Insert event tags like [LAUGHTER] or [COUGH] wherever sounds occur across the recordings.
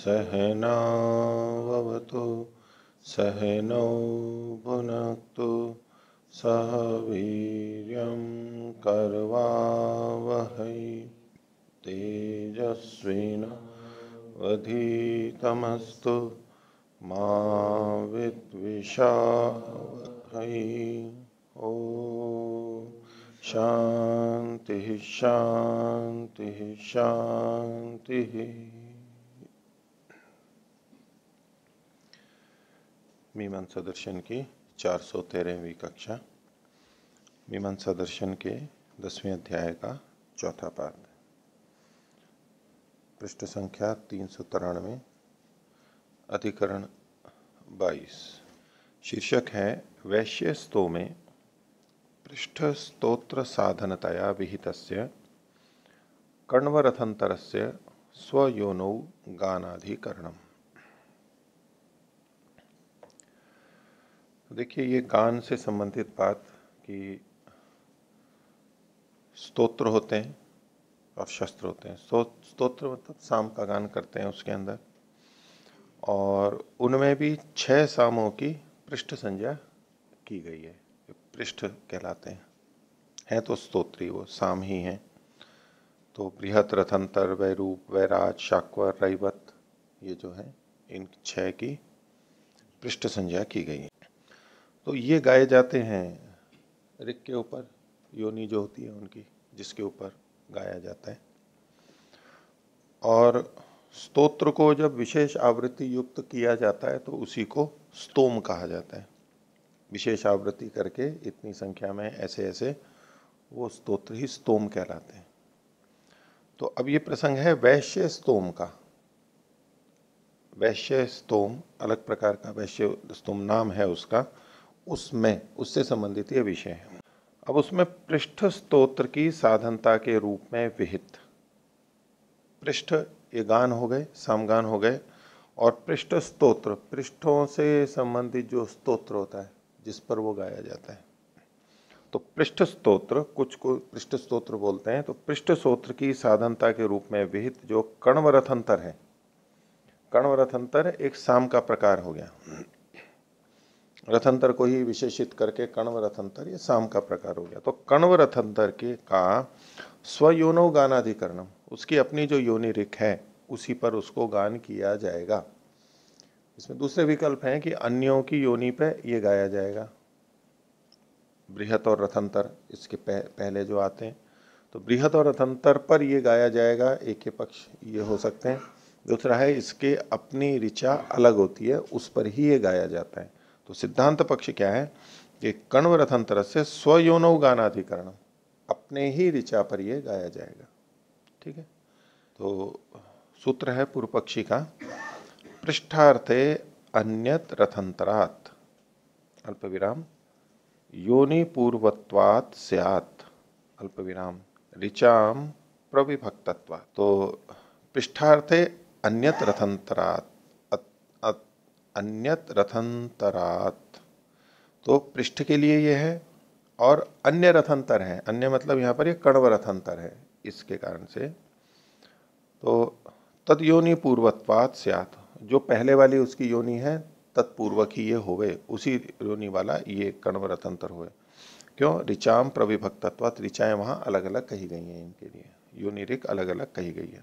सहनावतु सहनौ भुनक्तु सह वीर्यं वह तेजस्विनवधीतमस्तु मा विद्विषावहै ओ शान्तिः शान्तिः शान्तिः मीमांसा दर्शन की चार सौ तेरहवीं कक्षा मीमांसा दर्शन के दसवें अध्याय का चौथा पाठ पृष्ठ संख्या तीन सौ तिरानवे अधिकरण बाईस शीर्षक है वैश्य स्तो में पृष्ठ स्त्रोत्र साधनतया विहितस्य से स्वयोनौ गानाधिकरणम तो देखिए ये कान से संबंधित बात कि स्तोत्र होते हैं और शस्त्र होते हैं स्तोत्र मतलब शाम का गान करते हैं उसके अंदर और उनमें भी छह सामों की पृष्ठ संज्ञा की गई है पृष्ठ कहलाते हैं हैं तो स्तोत्री वो साम ही हैं तो बृहत रथंतर वैरूप वैराज शाक्वर रईवत ये जो है इन छह की पृष्ठ संज्ञा की गई है तो ये गाए जाते हैं रिक के ऊपर योनी जो होती है उनकी जिसके ऊपर गाया जाता है और स्तोत्र को जब विशेष आवृत्ति युक्त किया जाता है तो उसी को स्तोम कहा जाता है विशेष आवृत्ति करके इतनी संख्या में ऐसे ऐसे वो स्तोत्र ही स्तोम कहलाते हैं तो अब ये प्रसंग है वैश्य स्तोम का वैश्य स्तोम अलग प्रकार का वैश्य स्तोम नाम है उसका उसमें उससे संबंधित ये विषय है अब उसमें पृष्ठ स्तोत्र की साधनता के रूप में विहित पृष्ठ ये गान हो गए समगान हो गए और पृष्ठ स्तोत्र पृष्ठों से संबंधित जो स्तोत्र होता है जिस पर वो गाया जाता है तो पृष्ठ स्तोत्र कुछ को पृष्ठ स्तोत्र बोलते हैं तो पृष्ठ स्तोत्र की साधनता के रूप में विहित जो कण्वरथंतर है कण्वरथंतर एक साम का प्रकार हो गया रथंतर को ही विशेषित करके कण्व रथंतर ये साम का प्रकार हो गया तो कण्व रथंतर के का स्वयोनो गानाधिकरण उसकी अपनी जो योनि रिक है उसी पर उसको गान किया जाएगा इसमें दूसरे विकल्प हैं कि अन्यों की योनि पे ये गाया जाएगा बृहत और रथंतर इसके पह, पहले जो आते हैं तो बृहत और रथंतर पर ये गाया जाएगा एक ही पक्ष ये हो सकते हैं दूसरा है इसके अपनी ऋचा अलग होती है उस पर ही ये गाया जाता है तो सिद्धांत पक्ष क्या है कि कण्व रथंतर से स्वयोनव गानाधिकरण अपने ही ऋचा पर यह गाया जाएगा ठीक है तो सूत्र है पूर्व पक्षी का पृष्ठार्थे अन्यत रथंतरात अल्प विराम योनि पूर्वत्वात सियात अल्प विराम ऋचाम प्रविभक्तत्वा तो पृष्ठार्थे अन्यत रथंतरात अन्यत रथंतरात तो पृष्ठ के लिए ये है और अन्य रथंतर है अन्य मतलब यहाँ पर ये कण्व रथंतर है इसके कारण से तो तद योनि पूर्वत्वात सियात जो पहले वाली उसकी योनि है तत्पूर्वक ही ये होवे उसी योनि वाला ये कण्व रथंतर हुए क्यों ऋचाम प्रविभक्तत्वात ऋचाएँ वहाँ अलग अलग कही गई हैं इनके लिए योनि रिक अलग अलग कही गई है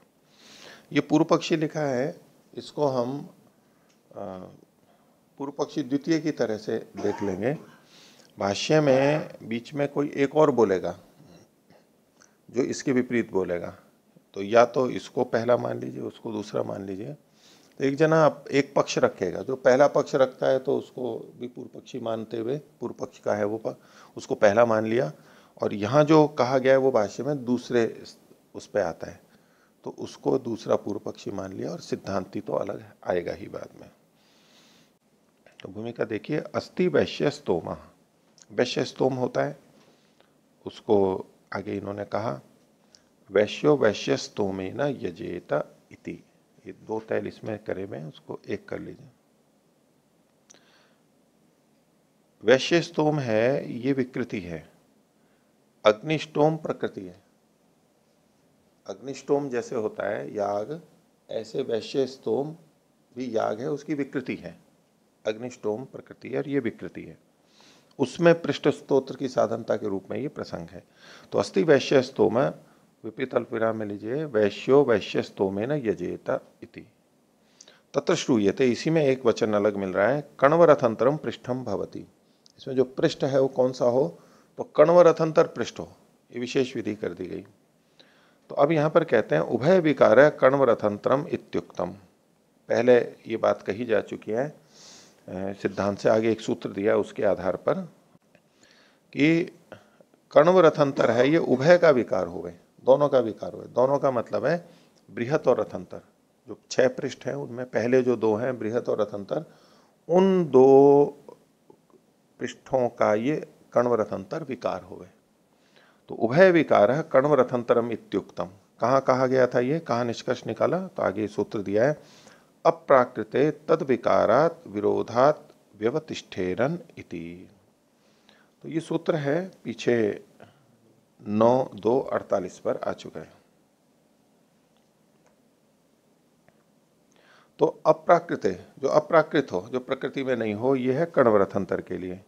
ये पूर्व पक्षी लिखा है इसको हम पूर्व पक्षी द्वितीय की तरह से देख लेंगे भाष्य में बीच में कोई एक और बोलेगा जो इसके विपरीत बोलेगा तो या तो इसको पहला मान लीजिए उसको दूसरा मान लीजिए तो एक जना एक पक्ष रखेगा जो पहला पक्ष रखता है तो उसको भी पूर्व पक्षी मानते हुए पूर्व पक्ष का है वो पक, उसको पहला मान लिया और यहाँ जो कहा गया है वो भाष्य में दूसरे उस पर आता है तो उसको दूसरा पूर्व पक्षी मान लिया और सिद्धांति तो अलग आएगा ही बाद में तो भूमिका देखिए अस्थि वैश्य स्तोम वैश्य स्तोम होता है उसको आगे इन्होंने कहा वैश्यो वैश्य स्तोमे न यजेत इति ये दो तैल इसमें करे हुए उसको एक कर लीजिए वैश्य स्तोम है ये विकृति है अग्निष्टोम प्रकृति है अग्निष्टोम जैसे होता है याग ऐसे वैश्य स्तोम भी याग है उसकी विकृति है अग्निष्टोम प्रकृति और ये विकृति है उसमें पृष्ठ स्त्रोत्र की साधनता के रूप में ये प्रसंग है तो अस्थि वैश्य स्तोम विपरीत अल्पिरा में लीजिए वैश्यो वैश्य स्तोमे न यजेता इति तत्र श्रूयते इसी में एक वचन अलग मिल रहा है कण्वरथंतरम पृष्ठम भवती इसमें जो पृष्ठ है वो कौन सा हो तो कण्वरथंतर पृष्ठ हो ये विशेष विधि कर दी गई तो अब यहाँ पर कहते हैं उभय विकार है कण्वरथंतरम इत्युक्तम पहले ये बात कही जा चुकी है सिद्धांत से आगे एक सूत्र दिया उसके आधार पर कि कण्व रथंतर है ये उभय का विकार हो गए दोनों का विकार हो गए दोनों का मतलब है बृहत और रथंतर जो छह पृष्ठ हैं उनमें पहले जो दो हैं बृहत और रथंतर उन दो पृष्ठों का ये कण्व रथंतर विकार हो गए तो उभय विकार है कण्व रथंतरम इत्युक्तम कहाँ कहा गया था ये कहाँ निष्कर्ष निकाला तो आगे सूत्र दिया है अप्राकृते तद विकारात विरोधात व्यवतिष्ठेरन इति तो ये सूत्र है पीछे नौ दो अड़तालीस पर आ चुका है तो अप्राकृत जो अप्राकृत हो जो प्रकृति में नहीं हो यह है कणव्रथ अंतर के लिए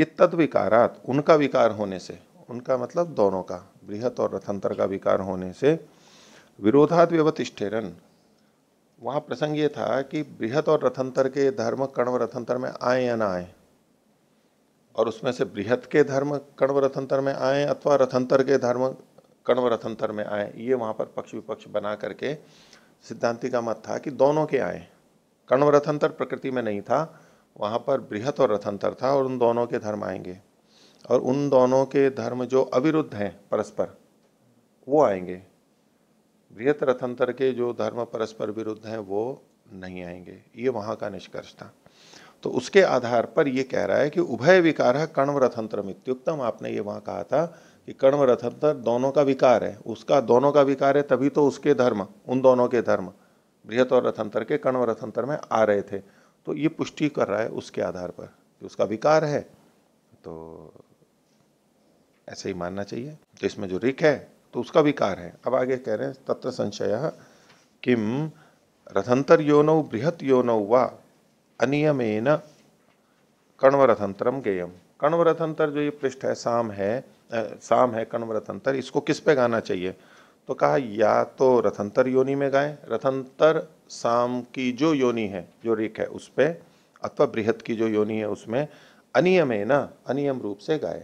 ये तद विकारात उनका विकार होने से उनका मतलब दोनों का बृहत और रथंतर का विकार होने से विरोधात व्यवतिष्ठेरन वहाँ प्रसंग ये था कि बृहत और रथंतर के धर्म कण्व रथंतर में आए या ना आए और उसमें से बृहत के धर्म कण्व रथंतर में आए अथवा रथंतर के धर्म कण्व रथंतर में आए ये वहाँ पर पक्ष विपक्ष बना करके सिद्धांति का मत था कि दोनों के आए कण्व रथंतर प्रकृति में नहीं था वहाँ पर बृहत और रथंतर था और उन दोनों के धर्म आएंगे और उन दोनों के धर्म जो अविरुद्ध हैं परस्पर वो आएंगे बृहत रथंतर के जो धर्म परस्पर विरुद्ध हैं वो नहीं आएंगे ये वहां का निष्कर्ष था तो उसके आधार पर ये कह रहा है कि उभय विकार है कण्व रथंतर इत्युक्तम आपने ये वहां कहा था कि कण्व रथंतर दोनों का विकार है उसका दोनों का विकार है तभी तो उसके धर्म उन दोनों के धर्म बृहत और रथंतर के कण्व रथंतर में आ रहे थे तो ये पुष्टि कर रहा है उसके आधार पर कि उसका विकार है तो ऐसे ही मानना चाहिए तो इसमें जो रिक है तो उसका विकार है अब आगे कह रहे हैं तत्र संशय किम रथंतर योनौ बृहत योनौ व अनियमेन कण्वरथंतरम गेयम कण्वरथंतर जो ये पृष्ठ है साम है आ, साम है कण्वरथंतर इसको किस पे गाना चाहिए तो कहा या तो रथंतर योनि में गाएं रथंतर साम की जो योनि है जो रिक है उस पर अथवा बृहत की जो योनि है उसमें अनियमेन अनियम रूप से गाएं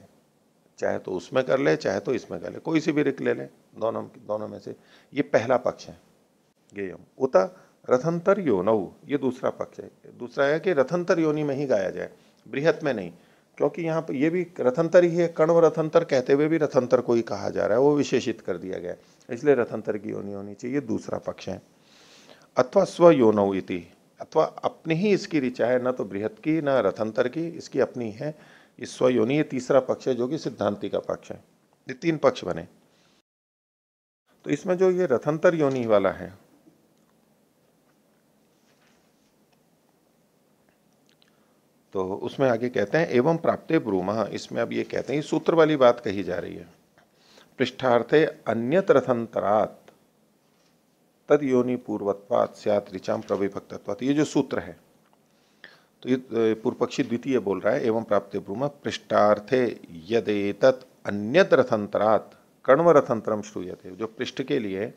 चाहे तो उसमें कर ले चाहे तो इसमें कर ले कोई सी भी रिक ले लें दोनों दोनों में से ये पहला पक्ष है यम उत रथंतर योनऊ ये दूसरा पक्ष है दूसरा है कि रथंतर योनि में ही गाया जाए बृहत में नहीं क्योंकि यहाँ पर ये भी रथंतर ही है कण्व रथंतर कहते हुए भी रथंतर को ही कहा जा रहा है वो विशेषित कर दिया गया है इसलिए रथंतर की योनि होनी चाहिए दूसरा पक्ष है अथवा स्वयोनौ इति अथवा अपनी ही इसकी ऋचा है न तो बृहत की न रथंतर की इसकी अपनी है ये स्वयोनि ये तीसरा पक्ष है जो कि सिद्धांति का पक्ष है ये तीन पक्ष बने तो इसमें जो ये रथंतर योनि वाला है तो उसमें आगे कहते हैं एवं प्राप्ते ब्रूमा इसमें अब ये कहते हैं सूत्र वाली बात कही जा रही है पृष्ठार्थे अन्यत रथंतरात तद योनि पूर्वत्वात सियात ऋचाम प्रविभक्तत्वात ये जो सूत्र है तो ये पूर्व पक्षी द्वितीय बोल रहा है एवं प्राप्त ब्रूम पृष्ठार्थे यदेतत् अन्यत रथंतरात कण्व रथंतरम श्रूयते जो पृष्ठ के लिए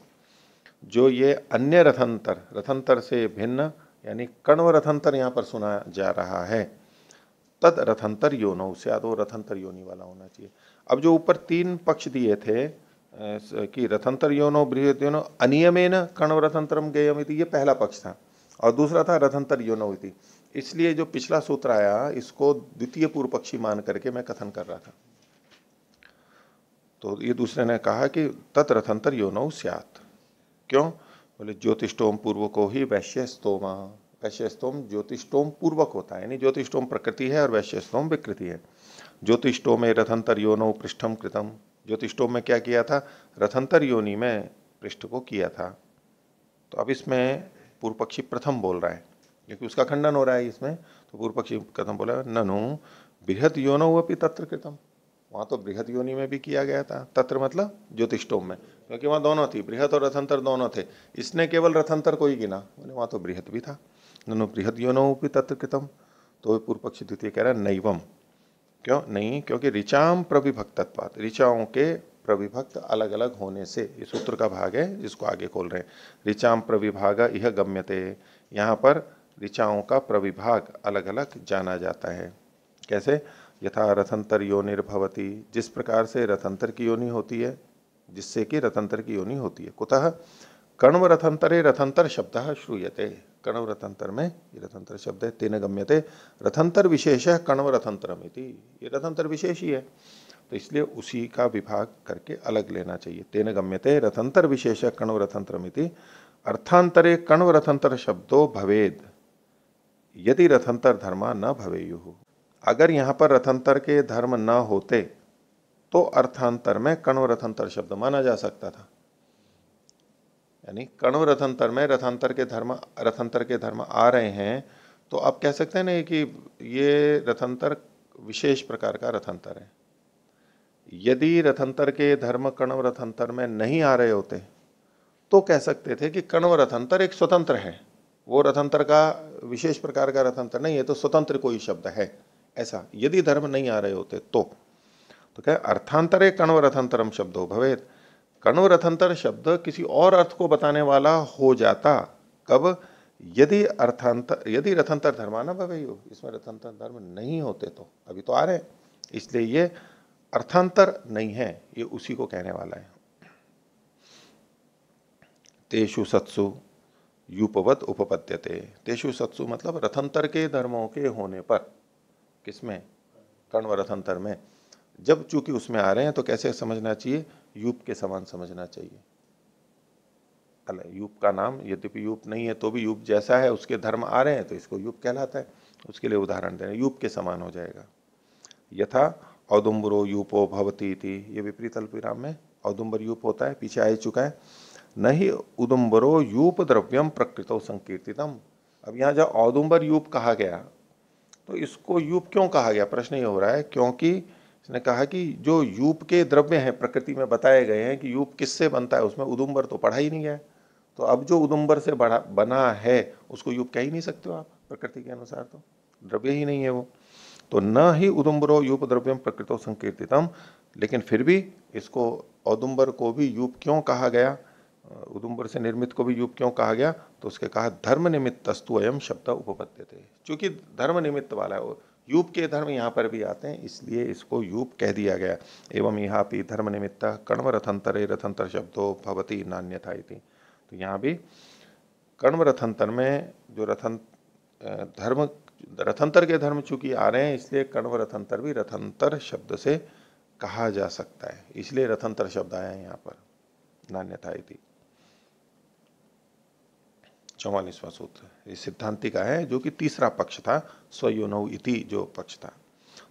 जो ये अन्य रथंतर रथंतर से भिन्न यानी कण्व रथंतर यहाँ पर सुना जा रहा है तद रथंतर योनो से आदो रथंतर योनि वाला होना चाहिए अब जो ऊपर तीन पक्ष दिए थे कि रथंतर योनो बृहत योनो अनियमेन कण्व रथंतरम गेयम ये पहला पक्ष था और दूसरा था रथंतर योनो इति इसलिए जो पिछला सूत्र आया इसको द्वितीय पूर्व पक्षी मान करके मैं कथन कर रहा था तो ये दूसरे ने कहा कि तत् रथंतर योनो सियात क्यों बोले ज्योतिषोम पूर्व को ही वैश्य वैश्य वैश्यस्तोम ज्योतिषोम पूर्वक होता है यानी ज्योतिषोम प्रकृति है और वैश्य स्तोम विकृति है ज्योतिषोम में रथंतर योनौ पृष्ठम कृतम ज्योतिषोम में क्या किया था रथंतर योनि में पृष्ठ को किया था तो अब इसमें पूर्व पक्षी प्रथम बोल रहा है क्योंकि उसका खंडन हो रहा है इसमें तो पूर्व पक्षी कथम बोला ननु बृहत योनो अपनी तत्र कृतम वहाँ तो बृहत योनि में भी किया गया था तत्र मतलब ज्योतिष्टोम में क्योंकि वहाँ दोनों थी बृहत और रथंतर दोनों थे इसने केवल रथंतर को ही गिना बोले वहाँ तो बृहत भी था ननु बृहत योनो भी तत्र कृतम तो पूर्व पक्षी द्वितीय कह रहा नैवम क्यों नहीं क्योंकि ऋचाम प्रविभक्तत्वात ऋचाओं के प्रविभक्त अलग अलग होने से ये सूत्र का भाग है जिसको आगे खोल रहे हैं ऋचाम प्रविभाग यह गम्यते यहाँ पर ऋचाओं का प्रविभाग अलग अलग जाना जाता है कैसे यथा रथंतर योनिर्भवती जिस प्रकार से रथंतर की योनि होती है जिससे कि रथंतर की योनि होती है कुतः कण्व रथंतरे रथंतर शब्द श्रूयते कण्व रथंतर में ये रथंतर शब्द है तेन गम्यते रथंतर विशेष है कण्व रथंतरम ये रथंतर विशेष ही है तो इसलिए उसी का विभाग करके अलग लेना चाहिए तेन गम्यते रथंतर विशेष कण्व रथंतरम अर्थांतरे कण्व रथंतर शब्दों भवेद यदि रथंतर धर्मा न भवेयु अगर यहाँ पर रथंतर के धर्म न होते तो अर्थांतर में कण्व रथंतर शब्द माना जा सकता था यानी कण्व रथंतर में रथांतर के धर्म रथंतर के धर्म आ रहे हैं तो आप कह सकते हैं ना कि ये रथंतर विशेष प्रकार का रथंतर है यदि रथंतर के धर्म कण्व रथंतर में नहीं आ रहे होते तो कह सकते थे कि कण्व रथंतर एक स्वतंत्र है वो रथंतर का विशेष प्रकार का रथंतर नहीं है तो स्वतंत्र कोई शब्द है ऐसा यदि धर्म नहीं आ रहे होते तो तो क्या अर्थांतरे कण्व रथंतरम शब्द हो भवेद कण्व रथंतर शब्द किसी और अर्थ को बताने वाला हो जाता कब यदि अर्थांतर यदि रथंतर धर्माना भवे हो इसमें रथंतर धर्म नहीं होते तो अभी तो आ रहे हैं इसलिए ये अर्थांतर नहीं है ये उसी को कहने वाला है तेषु सत्सु युपवत उपपद्यते तेषु सत्सु मतलब रथंतर के धर्मों के होने पर किसमें कर्ण व रथंतर में जब चूंकि उसमें आ रहे हैं तो कैसे समझना चाहिए यूप के समान समझना चाहिए अल यूप का नाम यद्यपि यूप नहीं है तो भी यूप जैसा है उसके धर्म आ रहे हैं तो इसको यूप कहलाता है उसके लिए उदाहरण देना यूप के समान हो जाएगा यथा औदुम्बरो यूपो भवती थी ये विपरीत अल्पिराम में औदुम्बर यूप होता है पीछे आ चुका है न ही उदुम्बरो यूप द्रव्यम प्रकृतो संकीर्तितम अब यहाँ जब औदुम्बर यूप कहा गया तो इसको यूप क्यों कहा गया प्रश्न ये हो रहा है क्योंकि इसने कहा कि जो यूप के द्रव्य हैं प्रकृति में बताए गए हैं कि यूप किससे बनता है उसमें उदुम्बर तो पढ़ा ही नहीं है तो अब जो उदुम्बर से बढ़ा बना है उसको यूप कह ही नहीं सकते हो आप प्रकृति के अनुसार तो द्रव्य ही नहीं है वो तो न ही उदुम्बरो यूप द्रव्यम प्रकृतो संकीर्तितम लेकिन फिर भी इसको औदुम्बर को भी यूप क्यों कहा गया उदुम्बर से निर्मित को भी युग क्यों कहा गया तो उसके कहा धर्म निमित्त तस्तु अयम शब्द उपपत्ति थे चूंकि धर्म निमित्त वाला है यूप के धर्म यहाँ पर भी आते हैं इसलिए इसको यूप कह दिया गया एवं यहाँ पर धर्म निमित्त कर्म रथंतर रथंतर शब्दों भवती नान्यथा इति तो यहाँ भी कर्म रथंतर में जो रथन धर्म रथंतर के धर्म चूंकि आ रहे हैं इसलिए कर्म रथंतर भी रथंतर शब्द से कहा जा सकता है इसलिए रथंतर शब्द आया है यहाँ पर नान्यथा इति चौवालीसवां सूत्र ये सिद्धांति का है जो कि तीसरा पक्ष था स्वयोनौ इति जो पक्ष था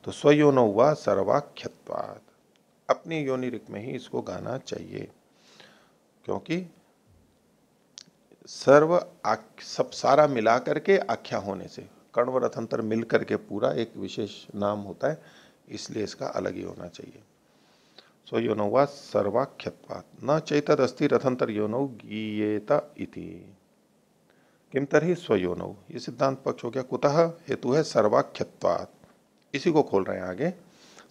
तो स्वयोनौ व सर्वाख्यत्वाद अपनी योनि रिक में ही इसको गाना चाहिए क्योंकि सर्व सब सारा मिला करके आख्या होने से कर्ण व रथंतर मिल करके पूरा एक विशेष नाम होता है इसलिए इसका अलग ही होना चाहिए सो योनौवा सर्वाख्यत्वात् न अस्थि रथंतर योनौ गीयेत इति किम तरह स्वयोनो ये सिद्धांत पक्ष हो गया कुतः हेतु है सर्वाख्यत्वात् इसी को खोल रहे हैं आगे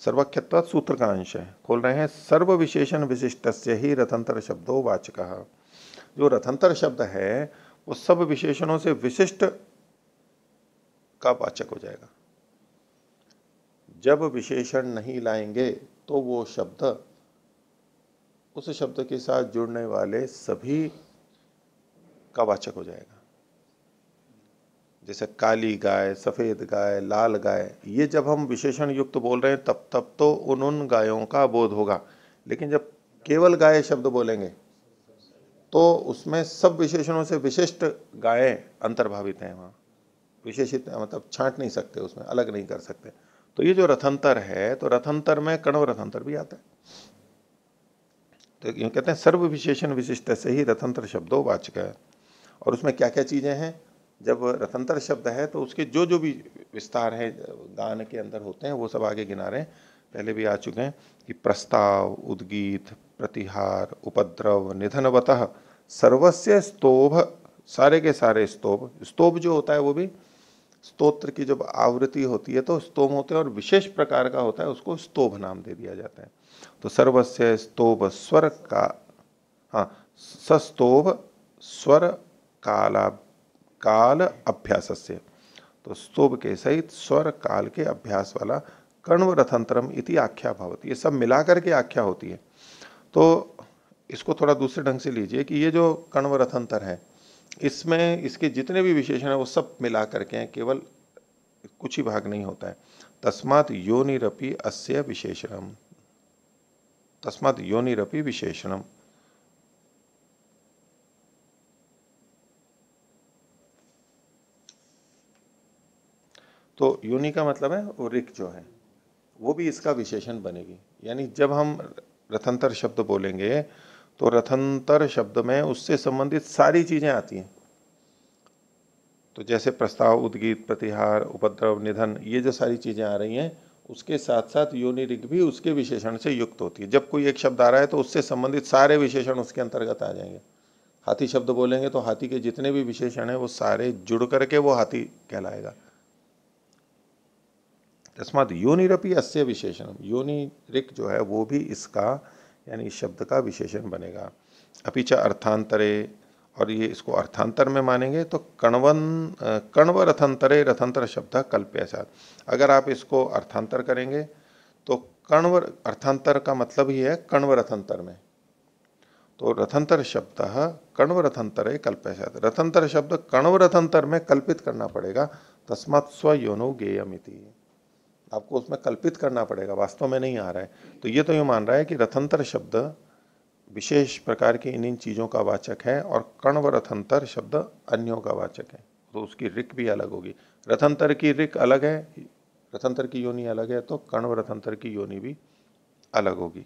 सर्वाख्यत्वात् सूत्र का अंश है खोल रहे हैं सर्व विशेषण विशिष्ट से ही रथंतर शब्दों वाचक जो रथंतर शब्द है वो सब विशेषणों से विशिष्ट का वाचक हो जाएगा जब विशेषण नहीं लाएंगे तो वो शब्द उस शब्द के साथ जुड़ने वाले सभी का वाचक हो जाएगा जैसे काली गाय सफ़ेद गाय लाल गाय ये जब हम विशेषण युक्त बोल रहे हैं तब तब तो उन उन गायों का बोध होगा लेकिन जब केवल गाय शब्द बोलेंगे तो उसमें सब विशेषणों से विशिष्ट गायें अंतर्भावित हैं वहाँ विशेषित मतलब छांट नहीं सकते उसमें अलग नहीं कर सकते तो ये जो रथंतर है तो रथंतर में कणव रथंतर भी आता है तो यूँ कहते हैं सर्व विशेषण विशिष्ट से ही रथंतर शब्दों वाचक है और उसमें क्या क्या चीज़ें हैं जब रतंतर शब्द है तो उसके जो जो भी विस्तार है गान के अंदर होते हैं वो सब आगे गिना रहे हैं पहले भी आ चुके हैं कि प्रस्ताव उद्गीत प्रतिहार उपद्रव निधनवत सर्वस्य स्तोभ सारे के सारे स्तोभ स्तोभ जो होता है वो भी स्तोत्र की जब आवृत्ति होती है तो स्तोभ होते हैं और विशेष प्रकार का होता है उसको स्तोभ नाम दे दिया जाता है तो सर्वस्य स्तोभ स्वर का हाँ सस्तोभ स्वर कालाभ काल अभ्यास से तो स्तोभ के सहित स्वर काल के अभ्यास वाला कर्णव रथंतरम इति आख्या भाव ये सब मिला करके आख्या होती है तो इसको थोड़ा दूसरे ढंग से लीजिए कि ये जो कर्णव रथंतर है इसमें इसके जितने भी विशेषण हैं वो सब मिला करके हैं केवल कुछ ही भाग नहीं होता है तस्मात योनिरपि अस्य विशेषणम तस्मात योनिरपि विशेषणम तो योनि का मतलब है वो रिक जो है वो भी इसका विशेषण बनेगी यानी जब हम रथंतर शब्द बोलेंगे तो रथंतर शब्द में उससे संबंधित सारी चीजें आती हैं तो जैसे प्रस्ताव उद्गीत प्रतिहार उपद्रव निधन ये जो सारी चीजें आ रही हैं उसके साथ साथ योनि रिक भी उसके विशेषण से युक्त होती है जब कोई एक शब्द आ रहा है तो उससे संबंधित सारे विशेषण उसके अंतर्गत आ जाएंगे हाथी शब्द बोलेंगे तो हाथी के जितने भी विशेषण हैं वो सारे जुड़ करके वो हाथी कहलाएगा तस्मात योनिरपी अस्य विशेषण योनि जो है वो भी इसका यानी इस शब्द का विशेषण बनेगा अपिच अर्थांतरे और ये इसको अर्थांतर में मानेंगे तो कणवन कण्व रथंतरे रथंतर शब्द कल्प्य साथ अगर आप इसको अर्थांतर करेंगे तो कण्व अर्थांतर का मतलब ही है कण्व रथंतर में तो रथंतर शब्द कण्व रथंतरे कल्प्य साथ रथंतर शब्द कण्व रथंतर में कल्पित करना पड़ेगा तस्मात् योनो गेयमिति आपको उसमें कल्पित करना पड़ेगा वास्तव में नहीं आ रहा है तो ये तो ये मान रहा है कि रथंतर शब्द विशेष प्रकार की इन इन चीज़ों का वाचक है और कर्ण व रथंतर शब्द अन्यों का वाचक है तो उसकी रिक भी अलग होगी रथंतर की रिक अलग है रथंतर की योनि अलग है तो कर्ण व रथंतर की योनि भी अलग होगी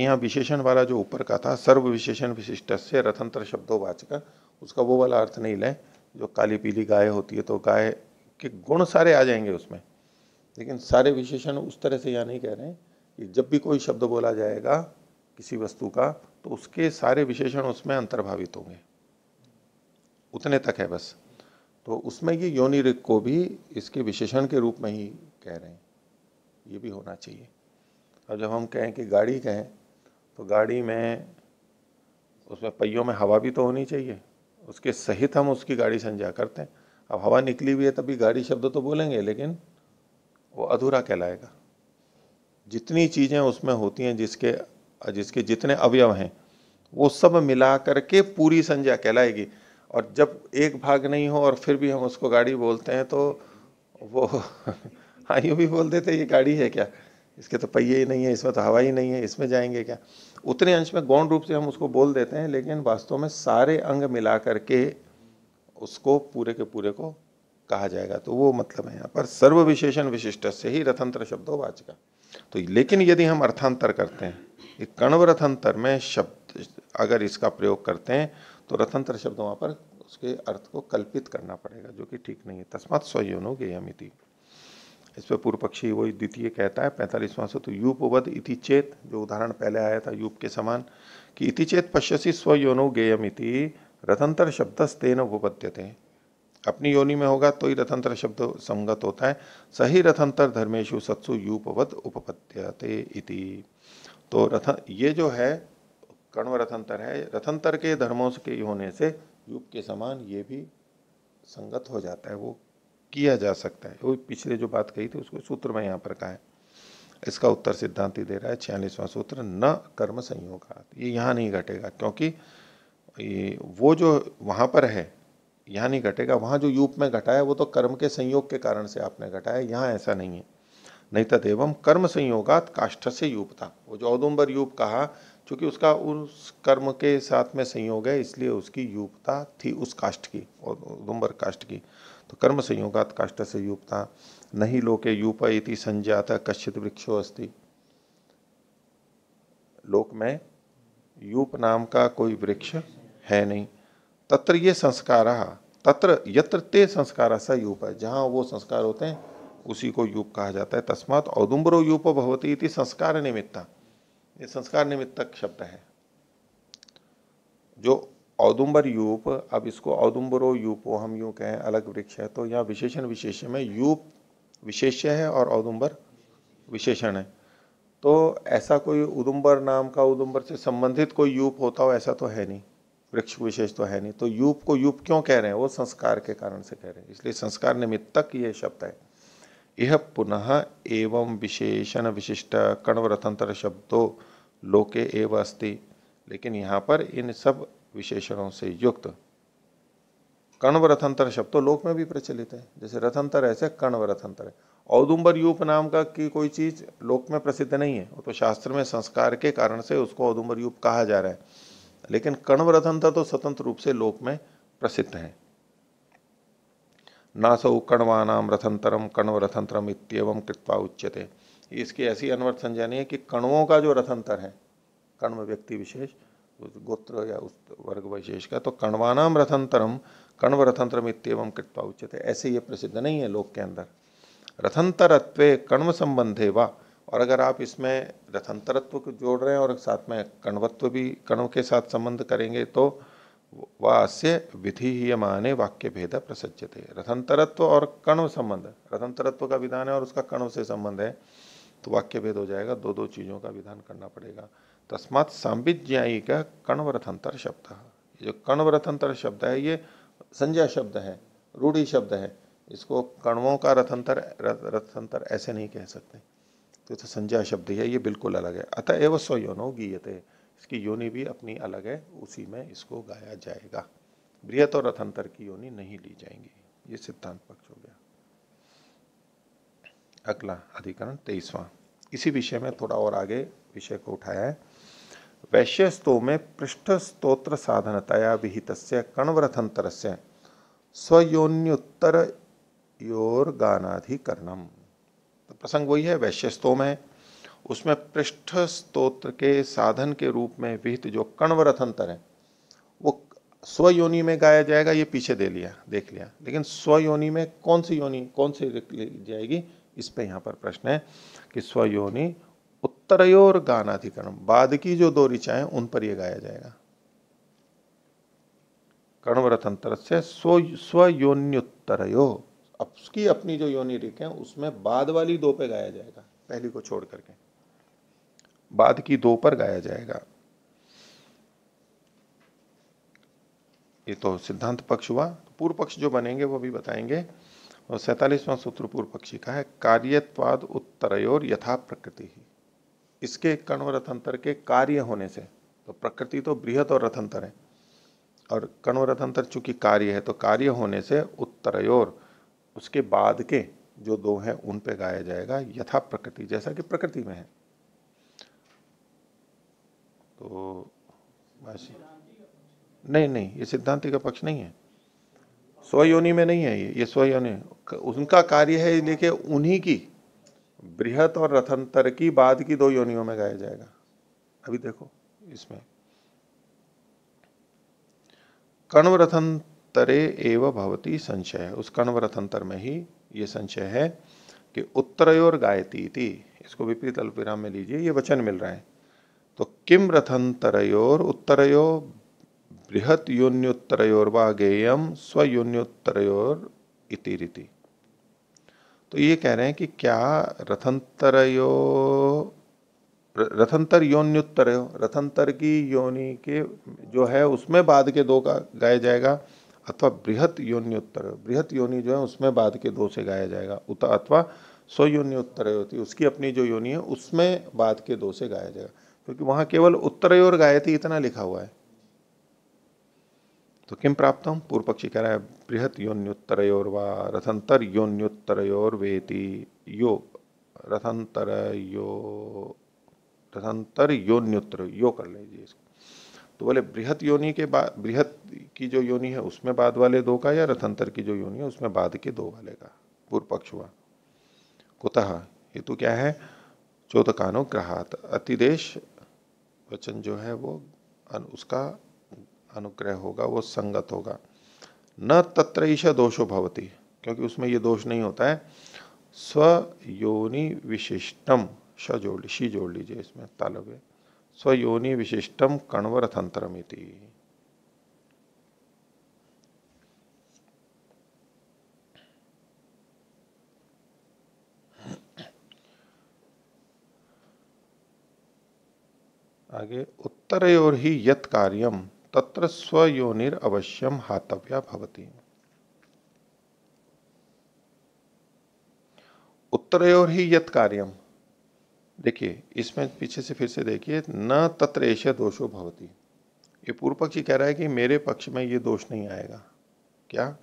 यहाँ विशेषण वाला जो ऊपर का था सर्व विशेषण विशिष्ट से रथंतर शब्दों वाचक उसका वो वाला अर्थ नहीं लें जो काली पीली गाय होती है तो गाय के गुण सारे आ जाएंगे उसमें लेकिन सारे विशेषण उस तरह से यह नहीं कह रहे हैं कि जब भी कोई शब्द बोला जाएगा किसी वस्तु का तो उसके सारे विशेषण उसमें अंतर्भावित होंगे उतने तक है बस तो उसमें ये योनि रिक को भी इसके विशेषण के रूप में ही कह रहे हैं ये भी होना चाहिए अब जब हम कहें कि गाड़ी कहें तो गाड़ी में उसमें पहियों में हवा भी तो होनी चाहिए उसके सहित हम उसकी गाड़ी संज्ञा करते हैं अब हवा निकली हुई है तभी गाड़ी शब्द तो बोलेंगे लेकिन वो अधूरा कहलाएगा जितनी चीज़ें उसमें होती हैं जिसके जिसके जितने अवयव हैं वो सब मिला करके पूरी संज्ञा कहलाएगी और जब एक भाग नहीं हो और फिर भी हम उसको गाड़ी बोलते हैं तो वो [LAUGHS] हाँ यूँ भी बोल देते ये गाड़ी है क्या इसके तो पहिए ही नहीं है इसमें तो हवा ही नहीं है इसमें जाएंगे क्या उतने अंश में गौण रूप से हम उसको बोल देते हैं लेकिन वास्तव में सारे अंग मिला करके उसको पूरे के पूरे को कहा जाएगा तो वो मतलब है यहाँ पर सर्व विशेषण विशिष्ट से ही रथंतर शब्दों वाचिका तो लेकिन यदि हम अर्थांतर करते हैं कण्व रथंतर में शब्द अगर इसका प्रयोग करते हैं तो रथंतर शब्द वहाँ पर उसके अर्थ को कल्पित करना पड़ेगा जो कि ठीक नहीं है तस्मात स्वयनो गेयमिति इस पर पूर्व पक्षी वही द्वितीय कहता है पैंतालीसवां से तो यूपवध इति चेत जो उदाहरण पहले आया था यूप के समान कि इति चेत पश्यसी स्वयनो गेयमिति रथंतर शब्द स्तेन उपपद्यते अपनी योनि में होगा तो ही रथंतर शब्द संगत होता है सही रथंतर धर्मेशु सत्सु यूपवत उपपद्यते इति तो रथ ये जो है कण्व रथंतर है रथंतर के धर्मों के होने से यूप के समान ये भी संगत हो जाता है वो किया जा सकता है वो पिछले जो बात कही थी उसको सूत्र में यहाँ पर कहा है इसका उत्तर सिद्धांति दे रहा है छियालीसवां सूत्र न कर्म संयोग ये यहाँ नहीं घटेगा क्योंकि ये वो जो वहाँ पर है यहाँ नहीं घटेगा वहाँ जो यूप में घटा है वो तो कर्म के संयोग के कारण से आपने घटा है यहाँ ऐसा नहीं है नहीं तद कर्म संयोगात काष्ठ से यूप था वो जो औदुम्बर यूप कहा चूंकि उसका उस कर्म के साथ में संयोग है इसलिए उसकी यूपता थी उस काष्ठ की औदुम्बर काष्ठ की तो कर्म संयोगात काष्ठ से यूपता नहीं लोके यूप इति संजात कश्चित वृक्षो अस्ति लोक में यूप नाम का कोई वृक्ष है नहीं तत्र ये संस्कार तत्र यत्र ते संस्कार स यूप है जहाँ वो संस्कार होते हैं उसी को यूप कहा जाता है तस्मात औदुम्बरो यूप भवती इति संस्कार निमित्ता ये संस्कार निमित्तक शब्द है जो औदुम्बर यूप अब इसको औदुम्बरो यूपो हम यूँ कहें अलग वृक्ष है तो यहाँ विशेषण विशेष्य में यूप विशेष्य है और औदुम्बर विशेषण है तो ऐसा कोई उदुम्बर नाम का उदुम्बर से संबंधित कोई यूप होता हो ऐसा तो है नहीं वृक्ष विशेष तो है नहीं तो यूप को यूप क्यों कह रहे हैं वो संस्कार के कारण से कह रहे हैं इसलिए संस्कार निमित्तक ये शब्द है यह पुनः एवं विशेषण विशिष्ट कण्वरतंत्र शब्दों लोके एवं अस्ति लेकिन यहाँ पर इन सब विशेषणों से युक्त कण्व रथंतर शब्द तो लोक में भी प्रचलित है जैसे रथंतर ऐसे कण्व रथंतर है औदुम्बर यूप नाम का की कोई चीज लोक में प्रसिद्ध नहीं है तो शास्त्र में संस्कार के कारण से उसको औदुम्बर यूप कहा जा रहा है लेकिन कण्वरथनता तो स्वतंत्र रूप से लोक में प्रसिद्ध हैं नासौ कण्वानाम रथंतरम कण्व रथंतरम इतम कृत्वा उच्यते इसकी ऐसी अनवर्थ संजानी है कि कण्वों का जो रथंतर है कण्व व्यक्ति विशेष उस गोत्र या उस वर्ग विशेष का तो कण्वानाम रथंतरम कण्व रथंतरम इतम कृत्वा उच्यते ऐसे ये प्रसिद्ध नहीं है लोक के अंदर रथंतरत्व कण्व संबंधे व और अगर आप इसमें रथंतरत्व को जोड़ रहे हैं और साथ में कणवत्व भी कणों के साथ संबंध करेंगे तो अस्य विधि ही माने वाक्य भेद प्रसज्य थे रथंतरत्व और कण संबंध रथंतरत्व का विधान है और उसका कणों से संबंध है तो वाक्य भेद हो जाएगा दो दो चीज़ों का विधान करना पड़ेगा तस्मात सांबिज्ञाई का रथंतर शब्द ये जो रथंतर शब्द है ये संज्ञा शब्द है रूढ़ी शब्द है इसको कण्वों का रथंतर रथंतर ऐसे नहीं कह सकते तो, तो संज्ञा शब्द है ये बिल्कुल अलग है अतः एवं स्वयनो गीयते इसकी योनि भी अपनी अलग है उसी में इसको गाया जाएगा बृहत और रथंतर की योनि नहीं ली जाएंगी ये सिद्धांत पक्ष हो गया अगला अधिकरण तेईसवा इसी विषय में थोड़ा और आगे विषय को उठाया है वैश्य स्तो में पृष्ठ स्त्रोत्र साधनतया विहित कण्वरथंतर से स्वयोन्युत्तर गानाधिकरणम प्रसंग वही है वैश्य स्तोम है उसमें पृष्ठ स्तोत्र के साधन के रूप में विहित जो कण्व रथंतर है वो स्वयोनि में गाया जाएगा ये पीछे दे लिया देख लिया लेकिन स्वयोनि में कौन सी योनि कौन सी जाएगी इस पे यहाँ पर प्रश्न है कि स्वयोनि उत्तरयोर गानाधिकरण बाद की जो दो ऋचाएं उन पर यह गाया जाएगा कर्णव्रतंतर से स्व स्वयोन्युत्तरयो उसकी अपनी जो योनि रिक है उसमें बाद वाली दो पे गाया जाएगा पहली को छोड़ करके बाद की दो पर गाया जाएगा ये तो सिद्धांत पक्ष हुआ पूर्व पक्ष जो बनेंगे वो भी बताएंगे और सैतालीसवां सूत्र पूर्व पक्षी का है कार्यत्वाद उत्तरयोर यथा प्रकृति ही इसके कर्ण और रथंतर के कार्य होने से तो प्रकृति तो बृहद और रथंतर है और कर्ण और रथंतर चूंकि कार्य है तो कार्य होने से उत्तरयोर उसके बाद के जो दो हैं उन पे गाया जाएगा यथा प्रकृति जैसा कि प्रकृति में है तो नहीं नहीं ये सिद्धांति का पक्ष नहीं है स्वयोनि में नहीं है ये ये स्वयोनि उनका कार्य है लेके उन्हीं की बृहत और रथंतर की बाद की दो योनियों में गाया जाएगा अभी देखो इसमें कर्ण रथंतर उत्तरे एव भवती संशय उस कण्वरथ अंतर में ही ये संशय है कि उत्तरयोर गायती थी इसको विपरीत विराम में लीजिए ये वचन मिल रहा है तो किम रथंतरयोर उत्तरयो बृहत योन्युत्तर व गेयम स्वयून्युत्तरयोर इति रीति तो ये कह रहे हैं कि क्या रथंतरयो रथंतर योन्युत्तर रथंतर की योनि के जो है उसमें बाद के दो का गाया जाएगा अथवा बृहत योन्योत्तर बृहत योनि जो है उसमें बाद के दो से गाया जाएगा उत अथवा स्वयोनि योन्योत्तर होती उसकी अपनी जो योनि है उसमें बाद के दो से गाया जाएगा क्योंकि वहां केवल उत्तर और गायती इतना लिखा हुआ है तो किम प्राप्त हम पूर्व पक्षी कह रहा है बृहत योन्युत्तर वा रथंतर योन्युत्तर वेति यो रथंतर यो रथंतर योन्योत्तर यो कर लीजिए इसको तो बोले बृहत योनि के बाद बृहत की जो योनि है उसमें बाद वाले दो का या रथंतर की जो योनि है उसमें बाद के दो वाले का पूर्व पक्ष हुआ कुतः हेतु क्या है ग्रहात अतिदेश वचन जो है वो उसका अनुग्रह होगा वो संगत होगा न तत्र ईशा दोषो भवती क्योंकि उसमें ये दोष नहीं होता है स्व योनि विशिष्टम श जोड़ शी जोड़ लीजिए इसमें तालव्य स्वयोनि विशिष्टम कण्वरथंतरम आगे उत्तरयोर ही यत कार्यम तत्र स्वयोनिर अवश्यम हातव्या भवती उत्तरयोर ही यत कार्यम देखिए इसमें पीछे से फिर से देखिए न तत्र ऐसे दोषो भवती ये पूर्व पक्षी कह रहा है कि मेरे पक्ष में ये दोष नहीं आएगा क्या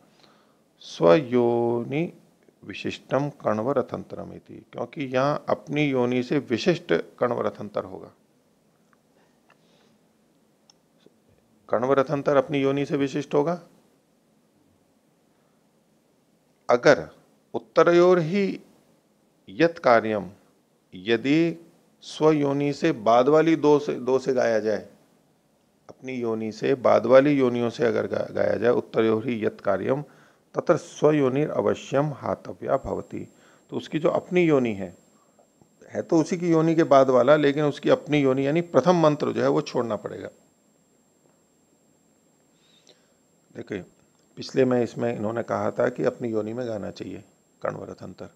स्वयोनि विशिष्टम कण्व रथंतरम क्योंकि यहाँ अपनी योनि से विशिष्ट कण्व रथंतर होगा कण्व रथंतर अपनी योनि से विशिष्ट होगा अगर उत्तरयोर ही यत कार्यम यदि स्वयोनि से बाद वाली दो से दो से गाया जाए अपनी योनि से बाद वाली योनियों से अगर गाया जाए उत्तरयोरी यत कार्यम तत्र स्वयोनि अवश्यम हातव्या भवती तो उसकी जो अपनी योनि है है तो उसी की योनि के बाद वाला लेकिन उसकी अपनी योनि यानी प्रथम मंत्र जो है वो छोड़ना पड़ेगा देखिए पिछले में इसमें इन्होंने कहा था कि अपनी योनि में गाना चाहिए कर्णवरथ अंतर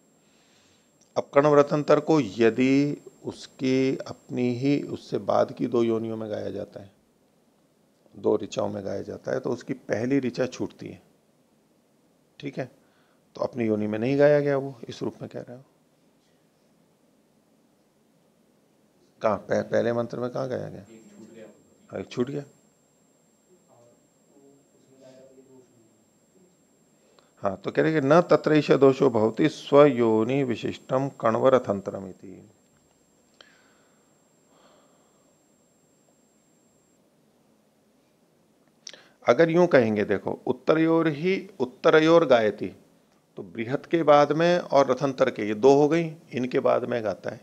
अब व्रतंतर को यदि उसकी अपनी ही उससे बाद की दो योनियों में गाया जाता है दो ऋचाओं में गाया जाता है तो उसकी पहली ऋचा छूटती है ठीक है तो अपनी योनि में नहीं गाया गया वो इस रूप में कह रहे हो कहा पह, पहले मंत्र में कहा गाया गया छूट गया हाँ, हाँ तो कह रहे कि न तत्रैश दोषो भवती स्वयोनि विशिष्टम कणवर तंत्रम अगर यूं कहेंगे देखो उत्तरयोर ही उत्तरयोर गायती तो बृहत के बाद में और रथंतर के ये दो हो गई इनके बाद में गाता है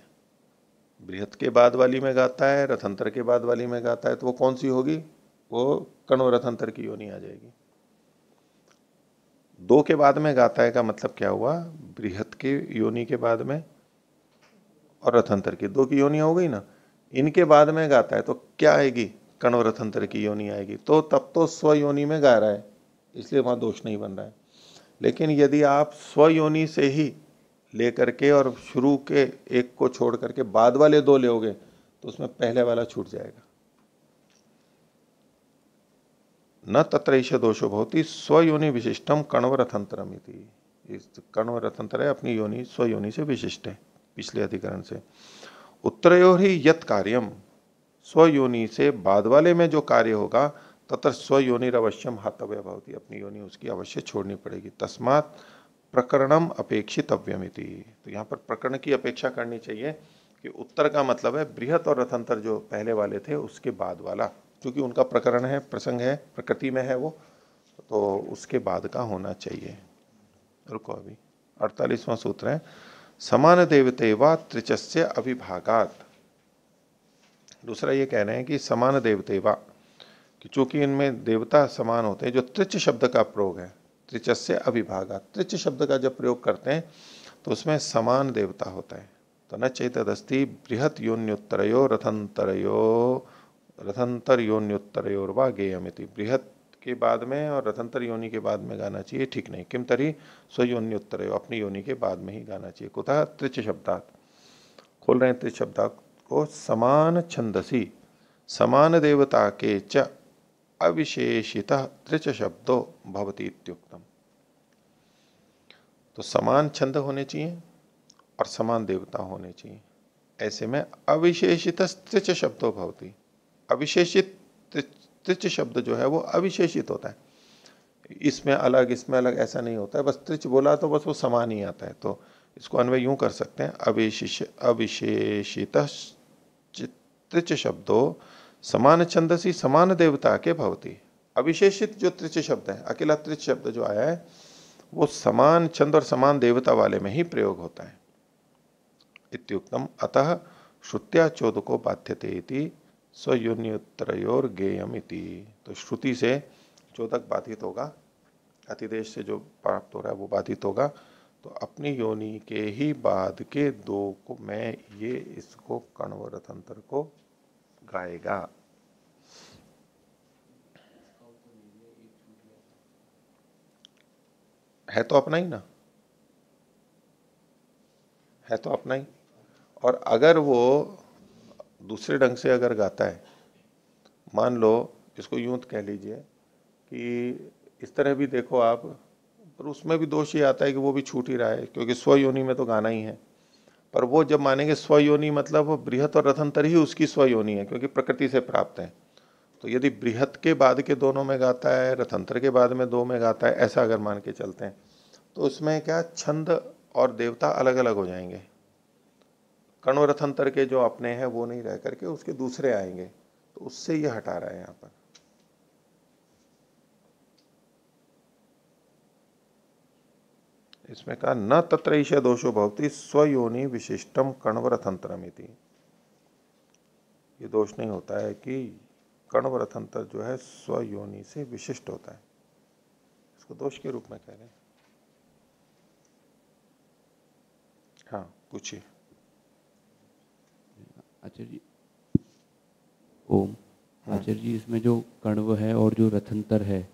बृहत के बाद वाली में गाता है रथंतर के बाद वाली में गाता है तो वो कौन सी होगी वो कण्व रथंतर की योनि आ जाएगी दो के बाद में गाता है का मतलब क्या हुआ बृहत की योनि के बाद में और रथंतर की दो की योनि हो गई ना इनके बाद में गाता है तो क्या आएगी कण्व रथंतर की योनि आएगी तो तब तो स्व योनि में गा रहा है इसलिए वहां दोष नहीं बन रहा है लेकिन यदि आप स्व योनि से ही ले करके और शुरू के एक को छोड़ करके बाद वाले दो लोगे तो उसमें पहले वाला छूट जाएगा न तत्र ईश दोषो ही स्वयोनि विशिष्टम कण्वरथंतरम इस कण्वरथंतर है अपनी योनि स्वयोनि से विशिष्ट है पिछले अधिकरण से उत्तरयोर ही यत कार्यम स्वयोनि से बाद वाले में जो कार्य होगा तत्र स्वयोनि अवश्यम हातव्य भवती अपनी योनि उसकी अवश्य छोड़नी पड़ेगी तस्मात प्रकरणम अपेक्षितव्यम तो यहाँ पर प्रकरण की अपेक्षा करनी चाहिए कि उत्तर का मतलब है बृहत और रथंतर जो पहले वाले थे उसके बाद वाला क्योंकि उनका प्रकरण है प्रसंग है प्रकृति में है वो तो उसके बाद का होना चाहिए रुको अभी अड़तालीसवां सूत्र है समान देवते व त्रिचस्य अभिभागात दूसरा ये कह रहे हैं कि समान देवते व कि चूंकि इनमें देवता समान होते हैं जो त्रिच शब्द का प्रयोग है त्रिचस्य अभिभागा त्रिच शब्द का जब प्रयोग करते हैं तो उसमें समान देवता होता है तो न अस्थि बृहत योन्युत्तरयो रथंतरयो रथंतर योन्युत्तर योरवा गेयमिति बृहत के बाद में और रथंतर योनि के बाद में गाना चाहिए ठीक नहीं किम तरी स्वयोन्युत्तर अपनी योनि के बाद में ही गाना चाहिए कुतः त्रिच शब्दात खोल रहे हैं त्रिच शब्दात को समान छंदसी समान देवता के च अविशेषित त्रिच शब्दो भवती इत्युक्तम तो समान छंद होने चाहिए और समान देवता होने चाहिए ऐसे में अविशेषित त्रिच शब्दो भवती अविशेषित त्रिच शब्द जो है वो अविशेषित होता है इसमें अलग इसमें अलग ऐसा नहीं होता है बस त्रिच बोला तो बस वो समान ही आता है तो इसको अन्वय यूं कर सकते हैं अविशेष अविशेषित त्रिच शब्दों समान छंदसी समान देवता के भवती अविशेषित जो त्रिच शब्द है अकेला त्रिच शब्द जो आया है वो समान छंद और समान देवता वाले में ही प्रयोग होता है इत्युक्तम अतः श्रुत्या चोद को बाध्यते सयोन्युत्तरयोर गेयम इति तो श्रुति से चोदक बाधित होगा अतिदेश से जो प्राप्त हो रहा है वो बाधित होगा तो अपनी योनि के ही बाद के दो को मैं ये इसको कण्व रथंतर को गाएगा है तो अपना ही ना है तो अपना ही और अगर वो दूसरे ढंग से अगर गाता है मान लो इसको यूं तो कह लीजिए कि इस तरह भी देखो आप पर उसमें भी दोष ये आता है कि वो भी छूट ही रहा है क्योंकि स्वयोनि में तो गाना ही है पर वो जब मानेंगे स्वयोनि मतलब बृहत और रथंतर ही उसकी स्वयोनि है क्योंकि प्रकृति से प्राप्त है तो यदि बृहत के बाद के दोनों में गाता है रथंतर के बाद में दो में गाता है ऐसा अगर मान के चलते हैं तो उसमें क्या छंद और देवता अलग अलग हो जाएंगे कर्णोरथंतर के जो अपने हैं वो नहीं रह करके उसके दूसरे आएंगे तो उससे ये हटा रहा है यहाँ पर इसमें कहा न तत्र ईश दोषो भवती स्वयोनि विशिष्टम कण्वरथंतरमिति ये दोष नहीं होता है कि कण्वरथंतर जो है स्वयोनि से विशिष्ट होता है इसको दोष के रूप में कह रहे हैं हाँ पूछिए आचार्य ओम हाँ। आचार्य जी इसमें जो कण्व है और जो रथंतर है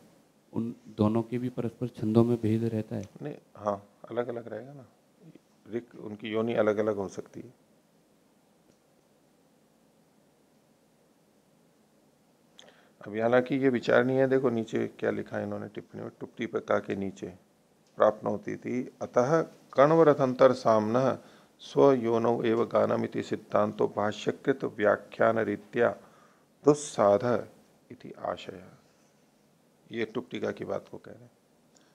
उन दोनों के भी परस्पर छंदों में भेद रहता है नहीं हाँ अलग अलग रहेगा ना रिक उनकी योनि अलग अलग हो सकती है अब हालांकि ये विचार नहीं है देखो नीचे क्या लिखा है इन्होंने टिप्पणी में टुपटी पर का के नीचे प्राप्त होती थी अतः कण्व रथंतर सामना स्वयोनौ एव गानमिति सिद्धांतो भाष्यकृत व्याख्यान रीत्या दुस्साध इति आशय ये टुपटिका की बात को कह रहे हैं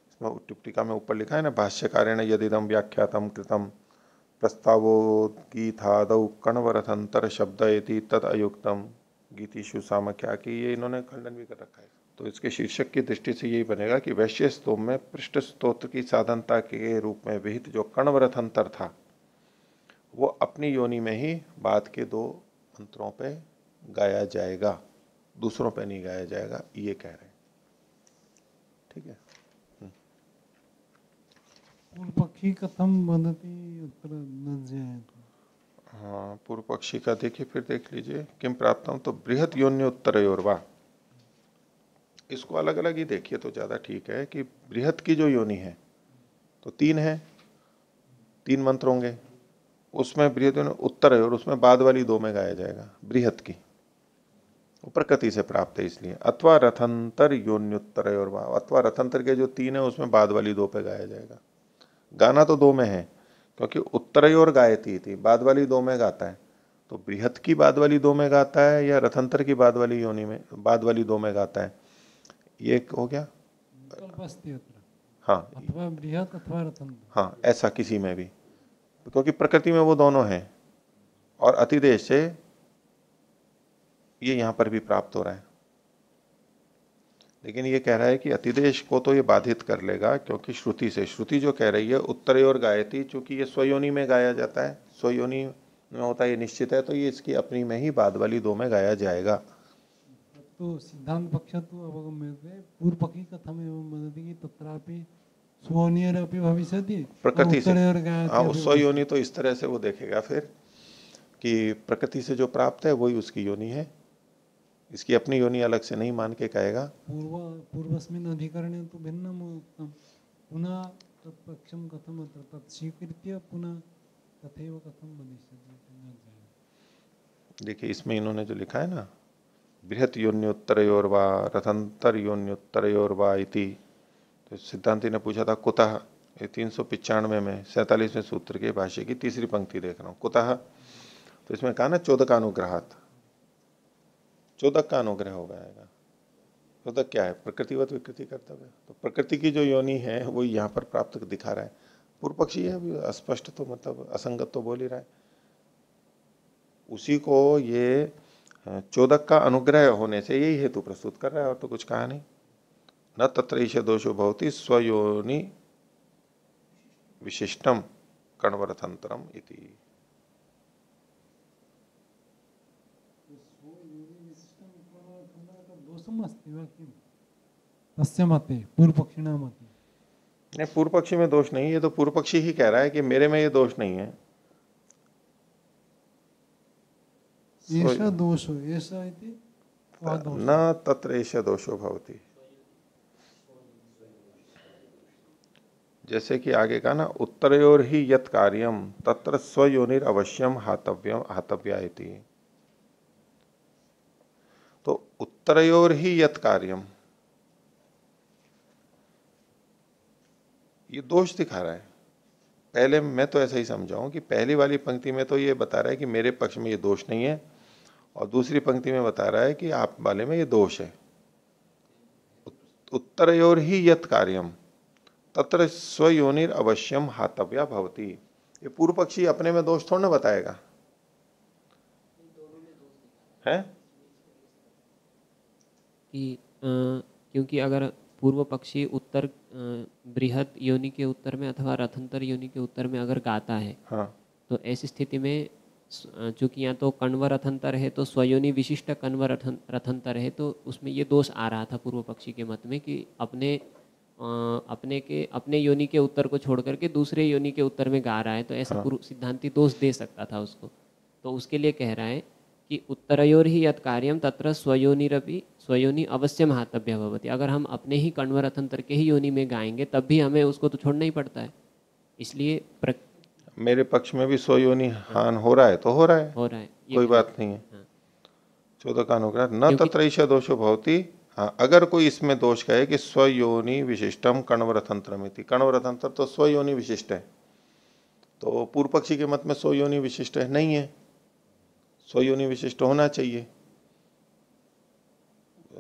इसमें टुप्टिका में ऊपर लिखा है ना ने यदिदम व्याख्यातम कृतम प्रस्तावो गीतादौ कणवरथंतर शब्द यदि तद अयुक्तम गीतिशु सामख्या की ये इन्होंने खंडन भी कर रखा है तो इसके शीर्षक की दृष्टि से यही बनेगा कि वैश्य स्तोम में पृष्ठ स्त्रोत्र की साधनता के रूप में विहित जो कण्वरथंतर था वो अपनी योनि में ही बाद के दो मंत्रों पे गाया जाएगा दूसरों पे नहीं गाया जाएगा ये कह रहे हैं ठीक है हम्म। पूर्व पक्षी कथम बनती उत्तर हाँ पूर्व पक्षी का देखिए फिर देख लीजिए किम प्राप्त हूं तो बृहद योन्य उत्तर योरवा इसको अलग अलग ही देखिए तो ज़्यादा ठीक है कि बृहद की जो योनि है तो तीन है तीन मंत्र होंगे उसमें बृहद उत्तर है और उसमें बाद वाली दो में गाया जाएगा बृहत की प्रकृति से प्राप्त है इसलिए अथवा रथंतर योन्युत्तर और अथवा रथंतर के जो तीन है उसमें बाद वाली दो पे गाया जाएगा गाना तो दो में है क्योंकि उत्तर और गायती थी बाद वाली दो में गाता है तो बृहत की बाद वाली दो में गाता है या रथंतर की बाद वाली योनि में बाद वाली दो में गाता है ये एक हो गया हाँ अथवा रथंतर हाँ ऐसा किसी में भी तो क्योंकि प्रकृति में वो दोनों हैं और अतिदेश से ये यहां पर भी प्राप्त हो रहा है लेकिन ये कह रहा है कि अतिदेश को तो ये बाधित कर लेगा क्योंकि श्रुति से श्रुति जो कह रही है उत्तरे और गायती चूंकि ये स्वयोनी में गाया जाता है स्वयोनी में होता ये निश्चित है तो ये इसकी अपनी में ही बाद वाली दो में गाया जाएगा तो सिद्धांत पक्ष तो पूर्व पक्षी कथम एवं मददी तत्रापि प्रकृति से हाँ योनि तो इस तरह से वो देखेगा फिर कि प्रकृति से जो प्राप्त है वही उसकी योनि है इसकी अपनी योनि अलग से नहीं मान के कहेगा पूर्व पूर्वस्मिन् तो भिन्नम पुनः तत्पक्षम कथम पुनः कथम देखिए इसमें इन्होंने जो लिखा है ना बृहत वा रथंतर योन्योत्तर इति सिद्धांति ने पूछा था कुतः ये तीन सौ पिचानवे में सैंतालीसवें सूत्र के भाष्य की तीसरी पंक्ति देख रहा हूँ कुतः तो इसमें कहा ना चौदह का अनुग्रहात चौदह का अनुग्रह हो जाएगा चौदह क्या है प्रकृतिवत विकृति कर्तव्य तो प्रकृति की जो योनि है वो यहाँ पर प्राप्त दिखा रहा है पूर्व पक्षी है अभी अस्पष्ट तो मतलब असंगत तो बोल ही रहा है उसी को ये चोदक का अनुग्रह होने से यही हेतु प्रस्तुत कर रहा है और तो कुछ कहा नहीं न तत्र ईश दोषो भवति स्वयोनि विशिष्टम कणवरतंत्रम इति नहीं पूर्व पक्षी में दोष नहीं है तो पूर्व पक्षी ही कह रहा है कि मेरे में ये दोष नहीं है दोष न तत्र दोषो भवती जैसे कि आगे का ना उत्तरयोर ही यत कार्यम तत्र स्वयोनिर अवश्यम हातव्य हातव्या तो उत्तरयोर ही यत कार्यम ये दोष दिखा रहा है पहले मैं तो ऐसा ही समझाऊं कि पहली वाली पंक्ति में तो ये बता रहा है कि मेरे पक्ष में ये दोष नहीं है और दूसरी पंक्ति में बता रहा है कि आप वाले में ये दोष है उत्तरयोर ही यत कार्यम तत्र स्वयोनिर अवश्यम हातव्या भवती ये पूर्व पक्षी अपने में दोष थोड़ा ना बताएगा है कि क्योंकि अगर पूर्व पक्षी उत्तर बृहद योनि के उत्तर में अथवा रथंतर योनि के उत्तर में अगर गाता है हाँ। तो ऐसी स्थिति में चूंकि यहाँ तो कण्व रथंतर है तो स्वयोनि विशिष्ट कण्व रथंतर है तो उसमें ये दोष आ रहा था पूर्व पक्षी के मत में कि अपने अपने के अपने योनि के उत्तर को छोड़ करके दूसरे योनि के उत्तर में गा रहा है तो ऐसा हाँ। सिद्धांति दोष दे सकता था उसको तो उसके लिए कह रहा है कि उत्तरयोर ही यद कार्यम तत्र स्वयोनिरपि स्वयोनि अवश्य महातव्य भवती अगर हम अपने ही कण्वर अथंतर के ही योनि में गाएंगे तब भी हमें उसको तो छोड़ना ही पड़ता है इसलिए प्र... मेरे पक्ष में भी स्वयोनि हान हो रहा है तो हो रहा है हो रहा है कोई बात तो- नहीं है हाँ। चौदह का अनुग्रह न तत्र दोषो भवती हाँ अगर कोई इसमें दोष कहे कि स्वयोनि विशिष्टम कण्वरतंत्रमिति कण्वरतंत्र तो स्वयोनि विशिष्ट है तो पूर्व पक्षी के मत में स्वयोनि विशिष्ट है नहीं है स्वयोनि विशिष्ट होना चाहिए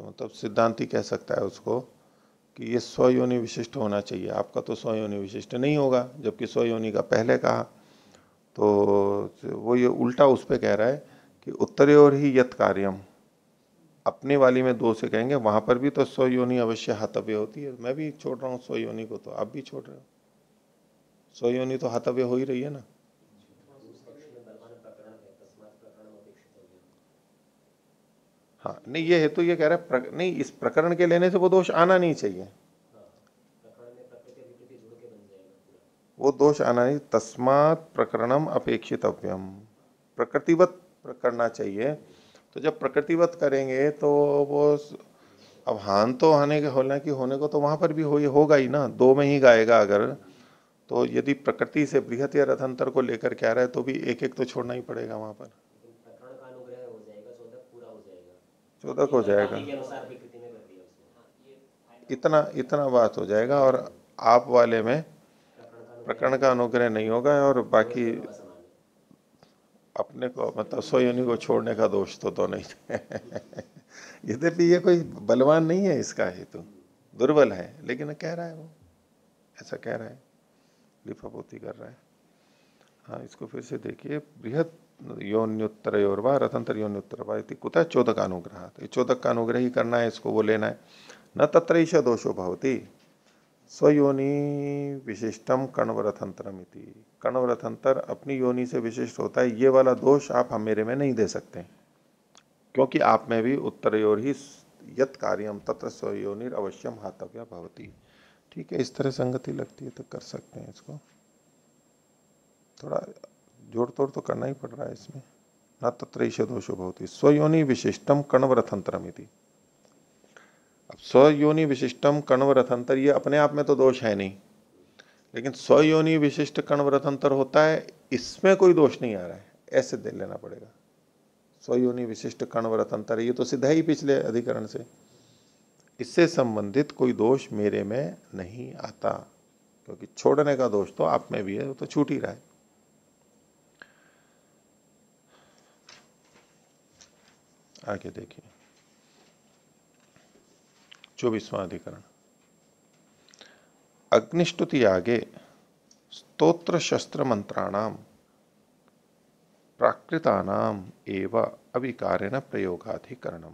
मतलब सिद्धांति कह सकता है उसको कि ये स्वयोनि विशिष्ट होना चाहिए आपका तो स्वयोनि विशिष्ट नहीं होगा जबकि स्वयोनि का पहले कहा तो वो ये उल्टा उस पर कह रहा है कि उत्तरे और ही यत कार्यम अपने वाली में दो से कहेंगे वहां पर भी तो सौ योनि अवश्य हतव्य होती है मैं भी छोड़ रहा हूँ सौ योनि को तो आप भी छोड़ रहे हो सौ योनि तो हतव्य हो ही रही है ना हाँ नहीं ये है तो ये कह रहा है नहीं इस प्रकरण के लेने से वो दोष आना नहीं चाहिए वो दोष आना नहीं तस्मात प्रकरणम अपेक्षितव्यम प्रकृतिवत प्रकरणा चाहिए तो जब प्रकृतिवत करेंगे तो वो अब हान तो आने के होने की होने को तो वहाँ पर भी हो होगा ही ना दो में ही गाएगा अगर तो यदि प्रकृति से बृहत या रथंतर को लेकर क्या रहे रहा है तो भी एक एक तो छोड़ना ही पड़ेगा वहाँ पर चौदह हो जाएगा तो हाँ, इतना इतना बात हो जाएगा और आप वाले में प्रकरण का अनुग्रह नहीं होगा और बाकी तो अपने को मतलब सोयनी को छोड़ने का दोष तो तो नहीं [LAUGHS] यद्यपि तो ये कोई बलवान नहीं है इसका हेतु दुर्बल है लेकिन कह रहा है वो ऐसा कह रहा है लिफापोती कर रहा है हाँ इसको फिर से देखिए बृहद योन्युत्तर योरवा रतंतर योन्युत्तर वाति कुतः चोदक अनुग्रह तो चोदक का अनुग्रह ही करना है इसको वो लेना है न तत्र ईशा दोषो भवती स्वयोनि विशिष्टम कण्वरथंतरमिति कण्वरथंतर अपनी योनि से विशिष्ट होता है ये वाला दोष आप हम मेरे में नहीं दे सकते क्योंकि आप में भी उत्तर ओर ही यत कार्यम तत्र स्वयोनि अवश्यम हातव्य भवती ठीक है इस तरह संगति लगती है तो कर सकते हैं इसको थोड़ा जोड़ तोड़ तो करना ही पड़ रहा है इसमें न तत्र ईश दोषो भवती स्वयोनि विशिष्टम कण्वरथंतरमिति स्वयोनि विशिष्टम कण्वरथंतर ये अपने आप में तो दोष है नहीं लेकिन स्वयोनि विशिष्ट कण्वरथंतर होता है इसमें कोई दोष नहीं आ रहा है ऐसे दे लेना पड़ेगा स्वयोनि विशिष्ट कण्वरथंतर ये तो सीधा ही पिछले अधिकरण से इससे संबंधित कोई दोष मेरे में नहीं आता क्योंकि छोड़ने का दोष तो आप में भी है वो तो छूट ही रहा है आगे देखिए चौबीसवां अधिकरण अग्निष्टुति आगे स्त्रोत्र शस्त्र मंत्राणाम प्राकृतानाम एवं अविकारेण प्रयोगाधिकरणम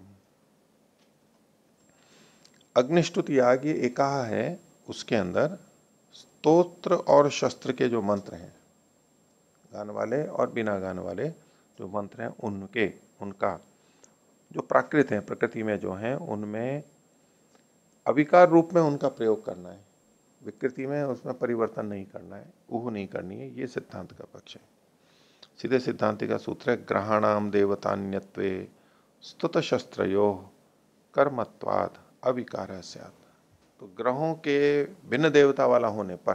अग्निष्टुति आगे एक कहा है उसके अंदर स्तोत्र और शस्त्र के जो मंत्र हैं गान वाले और बिना गान वाले जो मंत्र हैं उनके उनका जो प्राकृत हैं प्रकृति में जो हैं उनमें अविकार रूप में उनका प्रयोग करना है विकृति में उसमें परिवर्तन नहीं करना है ऊह नहीं करनी है ये सिद्धांत का पक्ष है सीधे सिद्धांत का सूत्र है ग्रहणाम देवतान्यत्व स्तुत शस्त्रो कर्मत्वाद अविकार तो ग्रहों के भिन्न देवता वाला होने पर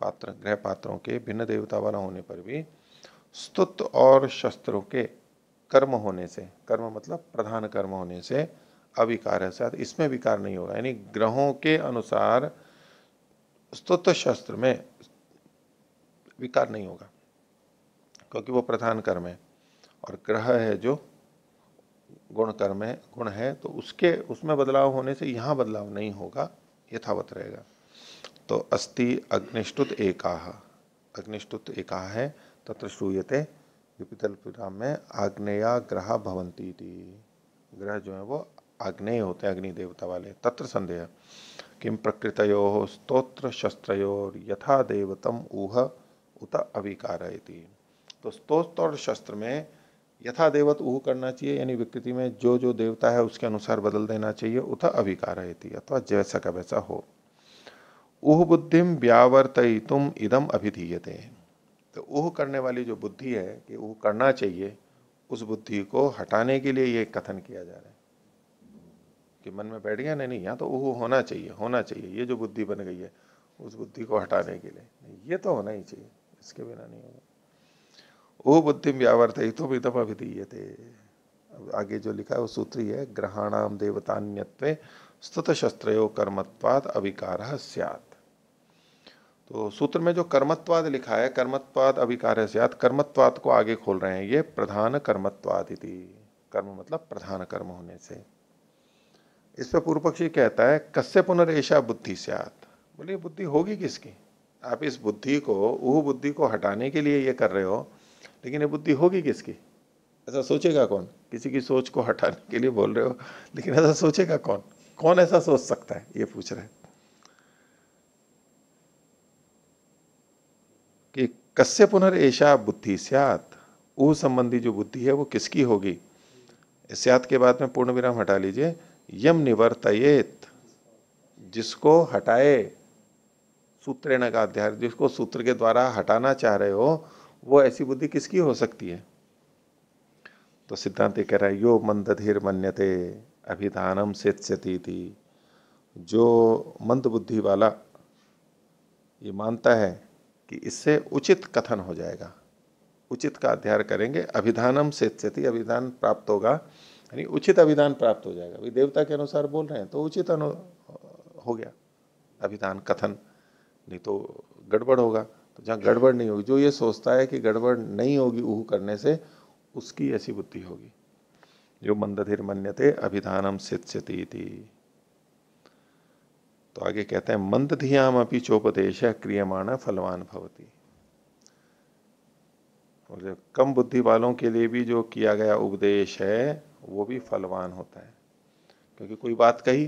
पात्र ग्रह पात्रों के भिन्न देवता वाला होने पर भी स्तुत और शस्त्रों के कर्म होने से कर्म मतलब प्रधान कर्म होने से अविकार है साथ इसमें विकार नहीं होगा यानी ग्रहों के अनुसार स्तोत्र शास्त्र में विकार नहीं होगा क्योंकि वो प्रधान कर्म है और ग्रह है जो गुण कर्म है गुण है तो उसके उसमें बदलाव होने से यहाँ बदलाव नहीं होगा यथावत रहेगा तो अस्ति अग्निष्टुत एकाह अग्निष्टुत एकाह है तत्र श्रूयते विपितल में आग्नेया ग्रह भवंती ग्रह जो है वो अग्नेय होते हैं अग्नि देवता वाले तत्र संदेह किम प्रकृतो स्त्रोत्र शस्त्रो यथा देवतम ऊह उत अविकार तो स्त्रोत्र और शस्त्र में यथा देवत ऊह करना चाहिए यानी विकृति में जो जो देवता है उसके अनुसार बदल देना चाहिए उत अविकार अथवा जैसा का वैसा हो ऊह बुद्धि व्यावर्तय तुम इदम अभिधीयते तो ऊह करने वाली जो बुद्धि है कि ऊह करना चाहिए उस बुद्धि को हटाने के लिए ये कथन किया जा रहा है कि मन में बैठ गया नहीं नहीं यहाँ तो वो होना चाहिए होना चाहिए ये जो बुद्धि बन गई है उस बुद्धि को हटाने के लिए ये तो होना ही चाहिए इसके बिना नहीं होगा वो बुद्धि व्यावर्त ही तो भी तब दिए थे आगे जो लिखा है वो सूत्र ही है ग्रहणाम देवतान्यत्व स्तुत शस्त्रो कर्मत्वाद अविकार तो सूत्र में जो कर्मत्वाद लिखा है कर्मत्वाद अविकार सियात कर्मत्वाद को आगे खोल रहे हैं ये प्रधान कर्मत्वादी कर्म मतलब प्रधान कर्म होने से इस पर पूर्व पक्षी कहता है कस्य पुनरेशा बुद्धि से आत बोलिए बुद्धि होगी किसकी आप इस बुद्धि को वह बुद्धि को हटाने के लिए ये कर रहे हो लेकिन ये बुद्धि होगी किसकी ऐसा सोचेगा कौन किसी की सोच को हटाने के लिए बोल रहे हो लेकिन ऐसा सोचेगा कौन कौन ऐसा सोच सकता है ये पूछ रहे कि कस्य पुनर्षा बुद्धि सियात ऊ संबंधी जो बुद्धि है वो किसकी होगी सियात के बाद में पूर्ण विराम हटा लीजिए यम निवर्तयेत जिसको हटाए सूत्रेण का अध्याय जिसको सूत्र के द्वारा हटाना चाह रहे हो वो ऐसी बुद्धि किसकी हो सकती है तो सिद्धांत कह रहा है यो मंदधीर मन्यते अभिधानम से थी जो मंद बुद्धि वाला ये मानता है कि इससे उचित कथन हो जाएगा उचित का अध्ययन करेंगे अभिधानम से अभिधान प्राप्त होगा यानी उचित अभिधान प्राप्त हो जाएगा भाई देवता के अनुसार बोल रहे हैं तो उचित अनु हो गया अभिधान कथन नहीं तो गड़बड़ होगा तो जहाँ गड़बड़ नहीं होगी जो ये सोचता है कि गड़बड़ नहीं होगी ऊह करने से उसकी ऐसी बुद्धि होगी जो मंदधिर मन्यते अभिधानम सिद्धि तो आगे कहते हैं मंद धियाम अपनी चोपदेश क्रियमाण फलवान भवती और कम बुद्धि वालों के लिए भी जो किया गया उपदेश है वो भी फलवान होता है क्योंकि कोई बात कही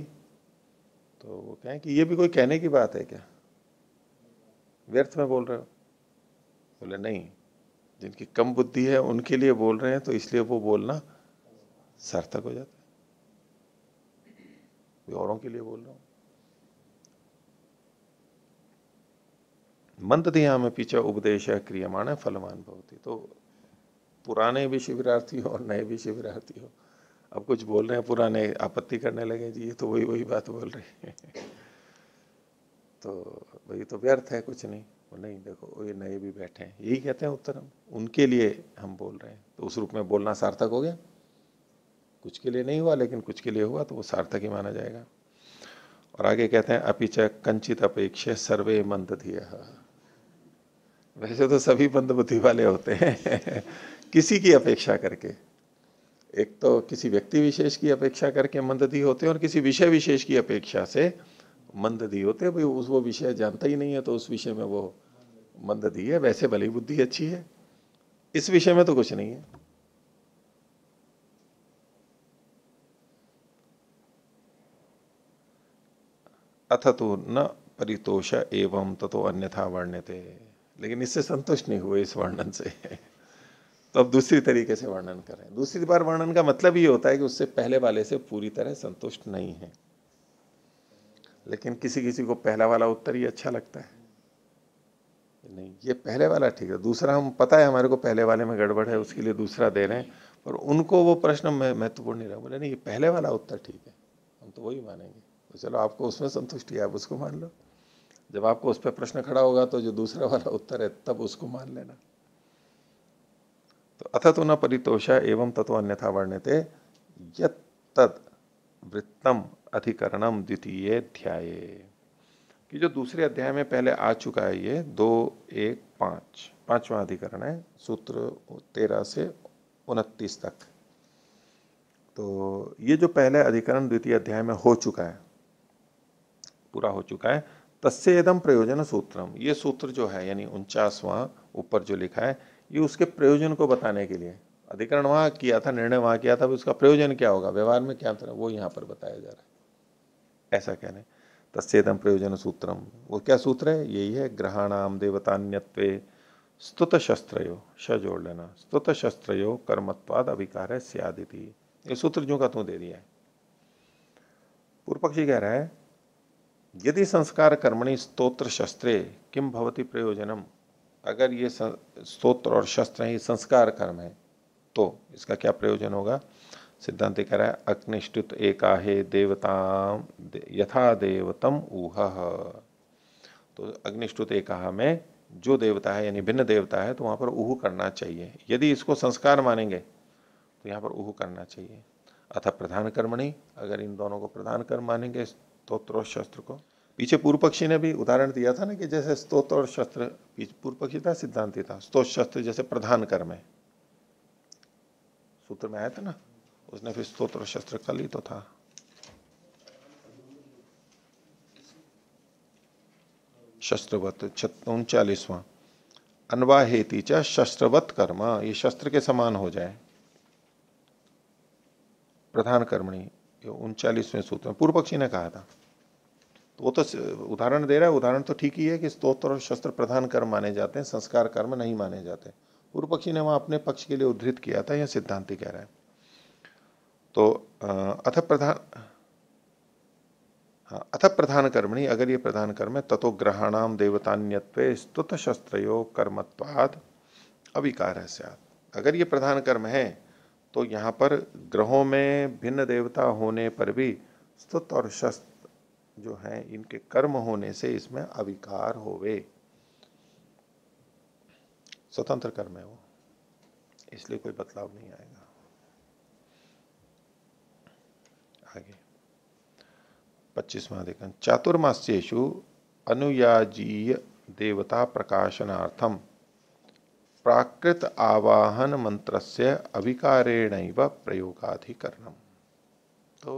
तो वो कहें कि ये भी कोई कहने की बात है क्या व्यर्थ में बोल रहे हो बोले नहीं जिनकी कम बुद्धि है उनके लिए बोल रहे हैं तो इसलिए वो बोलना सार्थक हो जाता है औरों के लिए बोल रहा हूं मंद दिया में पीछे उपदेश है क्रियमाण फलवान भवती तो पुराने भी शिविरार्थी हो और नए भी शिविरार्थी हो अब कुछ बोल रहे हैं पुराने आपत्ति करने लगे जी ये तो वही वही बात बोल रहे [LAUGHS] तो भाई तो व्यर्थ है कुछ नहीं वो नहीं देखो ये नए भी बैठे हैं यही कहते हैं उत्तर हम उनके लिए हम बोल रहे हैं तो उस रूप में बोलना सार्थक हो गया कुछ के लिए नहीं हुआ लेकिन कुछ के लिए हुआ तो वो सार्थक ही माना जाएगा और आगे कहते हैं अपिच कंचित अपेक्ष सर्वे मंद वैसे तो सभी बुद्धि वाले होते हैं [LAUGHS] किसी की अपेक्षा करके एक तो किसी व्यक्ति विशेष की अपेक्षा करके मंददी होते हैं और किसी विषय विशेष की अपेक्षा से मंददी होते हैं भाई उस वो विषय जानता ही नहीं है तो उस विषय में वो मंददी है वैसे भली बुद्धि अच्छी है इस विषय में तो कुछ नहीं है अथ तो न परितोष एवं तो अन्यथा वर्ण्य लेकिन इससे संतुष्ट नहीं हुए इस वर्णन से तो अब दूसरी तरीके से वर्णन करें दूसरी बार वर्णन का मतलब ये होता है कि उससे पहले वाले से पूरी तरह संतुष्ट नहीं है लेकिन किसी किसी को पहला वाला उत्तर ही अच्छा लगता है नहीं ये पहले वाला ठीक है दूसरा हम पता है हमारे को पहले वाले में गड़बड़ है उसके लिए दूसरा दे रहे हैं पर उनको वो प्रश्न महत्वपूर्ण नहीं रहा बोले नहीं ये पहले वाला उत्तर ठीक है हम तो वही मानेंगे तो चलो आपको उसमें संतुष्टि है आप उसको मान लो जब आपको उस पर प्रश्न खड़ा होगा तो जो दूसरा वाला उत्तर है तब उसको मान लेना तो अथ तो न परितोष एवं तत्व अन्यथा वर्ण्यते यद वृत्तम अधिकरणम द्वितीय अध्याय कि जो दूसरे अध्याय में पहले आ चुका है ये दो एक पाँच पांचवा अधिकरण है सूत्र तेरह से उनतीस तक तो ये जो पहले अधिकरण द्वितीय अध्याय में हो चुका है पूरा हो चुका है तस्य एकदम प्रयोजन सूत्रम ये सूत्र जो है यानी उनचासवा ऊपर जो लिखा है ये उसके प्रयोजन को बताने के लिए अधिकरण वहाँ किया था निर्णय वहाँ किया था उसका प्रयोजन क्या होगा व्यवहार में क्या अंतर है वो यहाँ पर बताया जा रहा है ऐसा कहने तस्तम प्रयोजन सूत्रम वो क्या सूत्र है यही है ग्रहणाम देवतान्यत्व स्तुत शस्त्रयो श जोड़ लेना स्तुत शस्त्रयो कर्मत्वाद अभिकार है सियादिति ये सूत्र जो का तू दे दिया है पूर्व पक्षी कह रहा है यदि संस्कार कर्मणि स्तोत्र शस्त्रे किम भवती प्रयोजनम अगर ये स्त्रोत्र और शस्त्र हैं ये संस्कार कर्म है तो इसका क्या प्रयोजन होगा सिद्धांत कह रहा है अग्निष्टुत एकाहे देवता दे, यथा देवतम ऊह तो अग्निष्टुत एकाह में जो देवता है यानी भिन्न देवता है तो वहाँ पर ऊह करना चाहिए यदि इसको संस्कार मानेंगे तो यहाँ पर ऊह करना चाहिए अथा प्रधान कर्मणि अगर इन दोनों को प्रधान कर्म मानेंगे स्त्रोत्र शस्त्र को पीछे पूर्व पक्षी ने भी उदाहरण दिया था ना कि जैसे स्तोत्र और शस्त्र पूर्व पक्षी था सिद्धांत था स्तोत्र शस्त्र जैसे प्रधान कर्म है सूत्र में आया था ना उसने फिर स्तोत्र और शस्त्र कल ही तो था शस्त्रवत उनचालीसवा अनवाहेति च शस्त्रवत कर्म ये शस्त्र के समान हो जाए प्रधान कर्मणी उनचालीसवें सूत्र पूर्व पक्षी ने कहा था तो वो तो उदाहरण दे रहा है उदाहरण तो ठीक ही है कि स्तोत्र और शस्त्र प्रधान कर्म माने जाते हैं संस्कार कर्म नहीं माने जाते पूर्व पक्षी ने वहां अपने पक्ष के लिए उद्धृत किया था यह सिद्धांति कह रहा है तो अथ प्रधान हाँ अथ प्रधान नहीं अगर ये प्रधान कर्म है तथो ग्रहाणाम देवतान्यत्व स्तुत शस्त्र कर्मत्वाद अविकार है अगर ये प्रधान कर्म है तो यहाँ पर ग्रहों में भिन्न देवता होने पर भी स्तुत और शस्त्र जो है इनके कर्म होने से इसमें अविकार होवे स्वतंत्र कर्म है वो इसलिए कोई बदलाव नहीं आएगा आगे पच्चीसवा देखें चातुर्मास्यु अनुयाजीय देवता प्रकाशनार्थम प्राकृत आवाहन मंत्रस्य अविकारेण प्रयोगाधिकरणम तो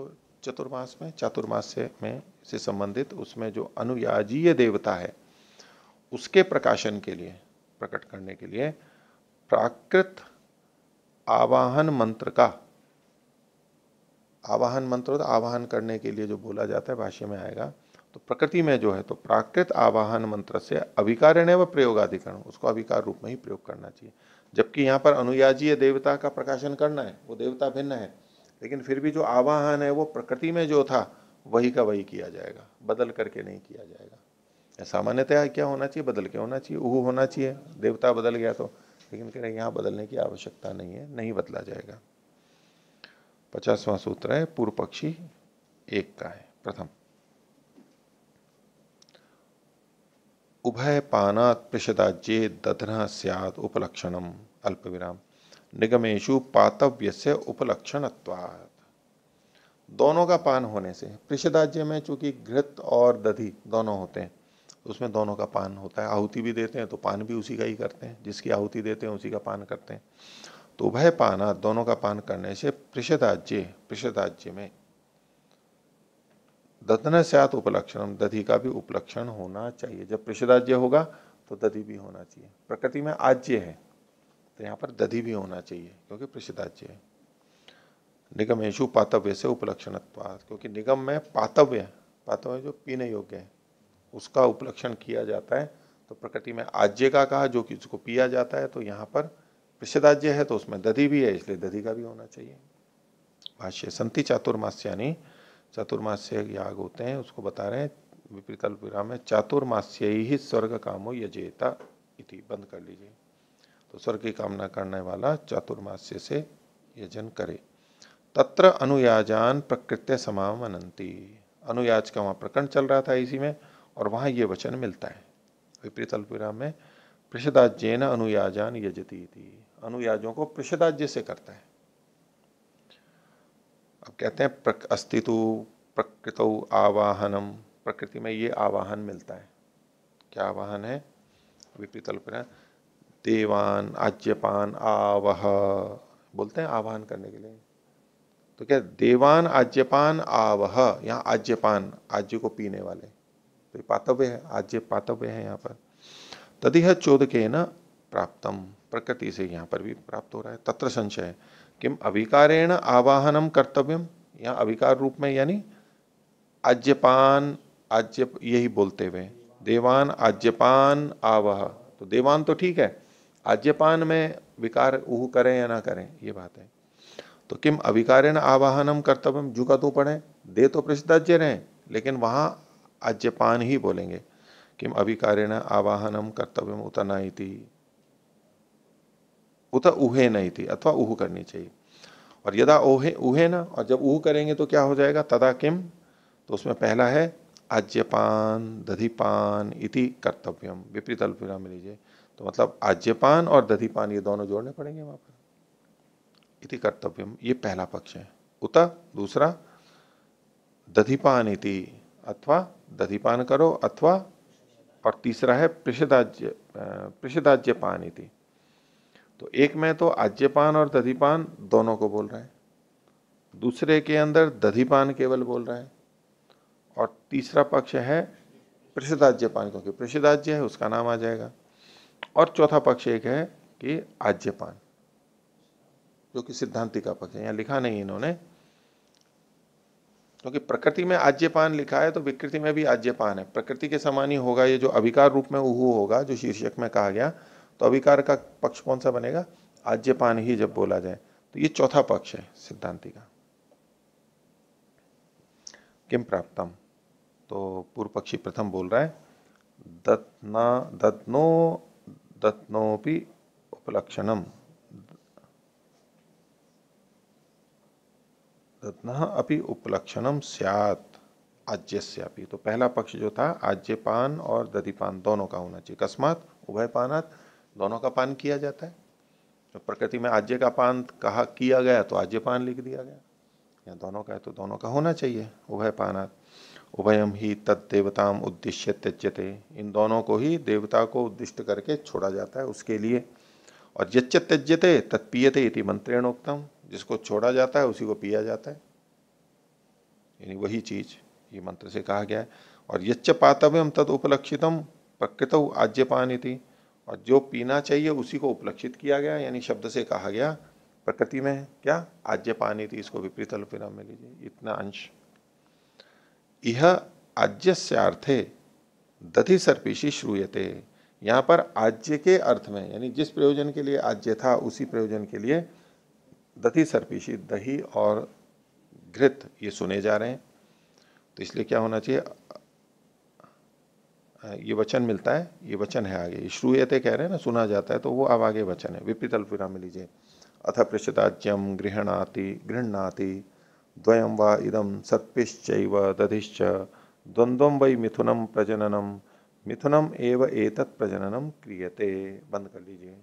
चतुर्मास में चातुर्मास्य में से संबंधित उसमें जो अनुयाजीय देवता है उसके प्रकाशन के लिए प्रकट करने के लिए प्राकृत आवाहन मंत्र का आवाहन मंत्र तो आवाहन करने के लिए जो बोला जाता है भाष्य में आएगा तो प्रकृति में जो है तो प्राकृत आवाहन मंत्र से अभिकारण व प्रयोगाधिकरण उसको अभिकार रूप में ही प्रयोग करना चाहिए जबकि यहाँ पर अनुयाजीय देवता का प्रकाशन करना है वो देवता भिन्न है लेकिन फिर भी जो आवाहन है वो प्रकृति में जो था वही का वही किया जाएगा बदल करके नहीं किया जाएगा सामान्यतः क्या होना चाहिए बदल के होना चाहिए ऊ होना चाहिए देवता बदल गया तो लेकिन कह रहे यहाँ बदलने की आवश्यकता नहीं है नहीं बदला जाएगा पचासवां सूत्र है पूर्व पक्षी एक का है प्रथम उभय पानात जे दधना सियात उपलक्षणम अल्प विराम निगमेशु पातव्य से उपलक्षण दोनों का पान होने से पृषदाज्य में चूंकि घृत और दधि दोनों होते हैं उसमें दोनों का पान होता है आहुति भी देते हैं तो पान भी उसी का ही करते हैं जिसकी आहुति देते हैं उसी का पान करते हैं तो उभय पाना दोनों का पान करने से पृषदाज्य पृषदाज्य में दत्न सात उपलक्षण दधि का भी उपलक्षण होना चाहिए जब पृषदाज्य होगा तो दधि भी होना चाहिए प्रकृति में आज्य है तो यहाँ पर दधि भी होना चाहिए क्योंकि पृषदाज्य है निगमेशु पातव्य से उपलक्षण क्योंकि निगम में पातव्य पातव्य जो पीने योग्य है उसका उपलक्षण किया जाता है तो प्रकृति में आज्य का कहा जो कि उसको पिया जाता है तो यहाँ पर पृषदाज्य है तो उसमें दधि भी है इसलिए दधि का भी होना चाहिए भाष्य संति चातुर्मास यानी चतुर्मास्य याग होते हैं उसको बता रहे हैं विपरीत विराम में चातुर्मास्य ही स्वर्ग कामो यजेता इति बंद कर लीजिए तो स्वर्ग की कामना करने वाला चातुर्मास्य से यजन करे तत्र अनुयाजान प्रकृत्य मनंती अनुयाज का वहाँ प्रकरण चल रहा था इसी में और वहाँ ये वचन मिलता है विपरीत अल्पविराम में पृषदाज्यन अनुयाजान यजती थी अनुयाजों को पृषदाज्य से करता है अब कहते हैं प्रक, अस्तित्व प्रकृत आवाहनम प्रकृति में ये आवाहन मिलता है क्या आवाहन है विपरीत अल्पविराम देवान आज्यपान आवह बोलते हैं आवाहन करने के लिए तो क्या देवान आज्यपान आवह यहाँ आज्यपान आज्य को पीने वाले तो ये पातव्य है आज्य पातव्य है यहाँ पर तदिह चोद के न प्राप्तम प्रकृति से यहाँ पर भी प्राप्त हो रहा है तत्र संशय किम अविकारेण आवाहनम कर्तव्यम यहाँ अविकार रूप में यानी आज्यपान आज्य यही बोलते हुए देवान आज्यपान आवह तो देवान तो ठीक है आज्यपान में विकार ऊह करें या ना करें ये बात है तो किम अविकारेण आवाहनम कर्तव्यम जुका तो पढ़े दे तो प्रसिद्धाज्य रहे लेकिन वहाँ आज्यपान ही बोलेंगे किम न आवाहनम कर्तव्यम उत थी उत उहे नहीं थी अथवा उह करनी चाहिए और यदा ओहे उहे ना और जब उह करेंगे तो क्या हो जाएगा तदा किम तो उसमें पहला है आज्यपान दधिपान इति कर्तव्यम विपरीत अल्प विराम लीजिए तो मतलब आज्यपान और दधिपान ये दोनों जोड़ने पड़ेंगे वहां पर इति कर्तव्य ये पहला पक्ष है उत दूसरा दधिपान इति अथवा दधिपान करो अथवा और तीसरा है पृषदाज्य पान इति तो एक में तो आज्यपान और दधिपान दोनों को बोल रहा है दूसरे के अंदर दधिपान केवल बोल रहा है और तीसरा पक्ष है पृषदाज्यपान क्योंकि पृषदाज्य है उसका नाम आ जाएगा और चौथा पक्ष एक है कि आज्यपान जो कि सिद्धांति का पक्ष है यहाँ लिखा नहीं इन्होंने क्योंकि तो प्रकृति में आज्यपान लिखा है तो विकृति में भी आज्यपान है प्रकृति के समान ही होगा ये जो अविकार रूप में उहू होगा जो शीर्षक में कहा गया तो अविकार का पक्ष कौन सा बनेगा आज्यपान ही जब बोला जाए तो ये चौथा पक्ष है सिद्धांति का किम प्राप्तम तो पूर्व पक्षी प्रथम बोल रहा है दत्ना दत्नो दत्नोपि उपलक्षणम सियात उपलक्षणम से आज्यस्यापि तो पहला पक्ष जो था आज्यपान और दधिपान दोनों का होना चाहिए अकस्मात पाना दोनों का पान किया जाता है तो प्रकृति में आज्य का पान कहा किया गया तो आज्यपान लिख दिया गया या दोनों का है तो दोनों का होना चाहिए उभय पाना उभयम ही तद देवताम उद्देश्य त्यज्यते इन दोनों को ही देवता को उद्दिष्ट करके छोड़ा जाता है उसके लिए और यज्ञ त्यज्यते तत्पीयते मंत्रेण उक्तम जिसको छोड़ा जाता है उसी को पिया जाता है यानी वही चीज ये मंत्र से कहा गया है और यच्च पातव्यम तद उपलक्षितम प्रकृत पानी थी और जो पीना चाहिए उसी को उपलक्षित किया गया यानी शब्द से कहा गया प्रकृति में क्या आज्यपानी थी इसको विपरीत अल्पिना में लीजिए इतना अंश यह अर्थे दधि सर्पीशी श्रूयते यहाँ पर आज्य के अर्थ में यानी जिस प्रयोजन के लिए आज्य था उसी प्रयोजन के लिए दही सरपीशी दही और घृत ये सुने जा रहे हैं तो इसलिए क्या होना चाहिए ये वचन मिलता है ये वचन है आगे श्रूयते कह रहे हैं ना सुना जाता है तो वो अब आगे वचन है विपरीत अल्पविराम लीजिए अथ पृष्ठताज्यम गृहणाति गृहणाति द्वयम व इदम सर्पिश्च दधिश्च द्वंद्वम वै मिथुनम प्रजननम मिथुनम एव एतत् प्रजननम क्रियते बंद कर लीजिए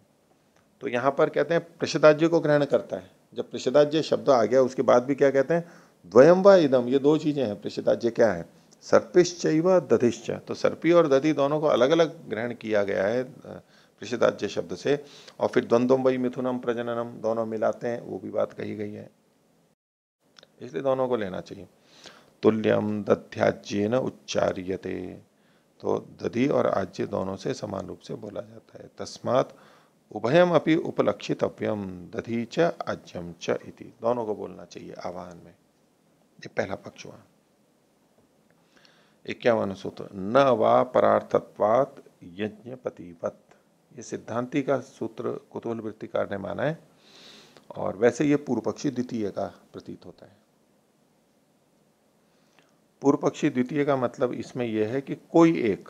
तो यहाँ पर कहते हैं पृष्ठताज्य को ग्रहण करता है जब पृषदाज्य शब्द आ गया उसके बाद भी क्या कहते हैं द्वयम व इदम ये दो चीज़ें हैं पृषदाज्य क्या है सर्पिश्च व दधिश्च तो सर्पी और दधि दोनों को अलग अलग ग्रहण किया गया है पृषदाज्य शब्द से और फिर द्वंद्वम वही मिथुनम प्रजननम दोनों मिलाते हैं वो भी बात कही गई है इसलिए दोनों को लेना चाहिए तुल्यम दध्याज्य न उच्चार्यते तो दधि और आज्य दोनों से समान रूप से बोला जाता है तस्मात उभयम अपनी उपलक्षितव्यम दधि च अज्यम च इति दोनों को बोलना चाहिए आवाहन में ये पहला पक्ष हुआ इक्यावन सूत्र न वा परार्थत्वात पतिवत ये सिद्धांति का सूत्र कुतूल वृत्तिकार ने माना है और वैसे ये पूर्व पक्षी द्वितीय का प्रतीत होता है पूर्व पक्षी द्वितीय का मतलब इसमें यह है कि कोई एक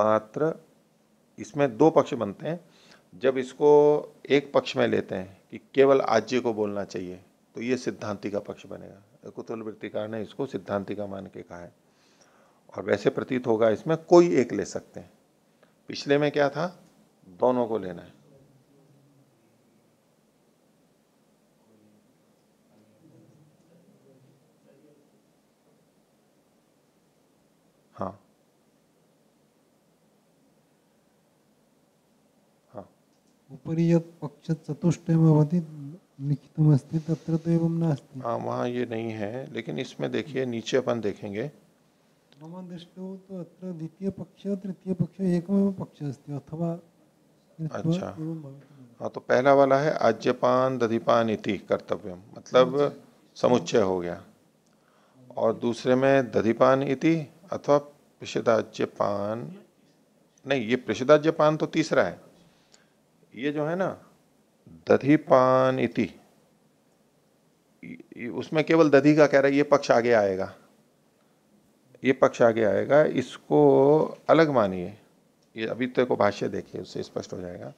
मात्र इसमें दो पक्ष बनते हैं जब इसको एक पक्ष में लेते हैं कि केवल आज्य को बोलना चाहिए तो ये सिद्धांति का पक्ष बनेगा कुतुल वृत्तिकार ने इसको सिद्धांति का मान के कहा है और वैसे प्रतीत होगा इसमें कोई एक ले सकते हैं पिछले में क्या था दोनों को लेना है उपरि यत् पक्षचतुष्टयमवधि लिखितमस्ति तत्र तो एवं नास्ति हाँ वहाँ ये नहीं है लेकिन इसमें देखिए नीचे अपन देखेंगे मम दृष्टौ तो अत्र अस्ति अथवा अच्छा हाँ तो पहला वाला है आज्यपान दधिपान इति कर्तव्य मतलब अच्छा। समुच्चय हो गया और दूसरे में दधिपान इति अथवा प्रसिद्धाज्यपान नहीं ये प्रसिद्धाज्यपान तो तीसरा है ये जो है ना दधिपान इति उसमें केवल दधी का कह रहा है ये पक्ष आगे आएगा ये पक्ष आगे आएगा इसको अलग मानिए ये अभी तक को भाष्य देखिए उससे स्पष्ट हो जाएगा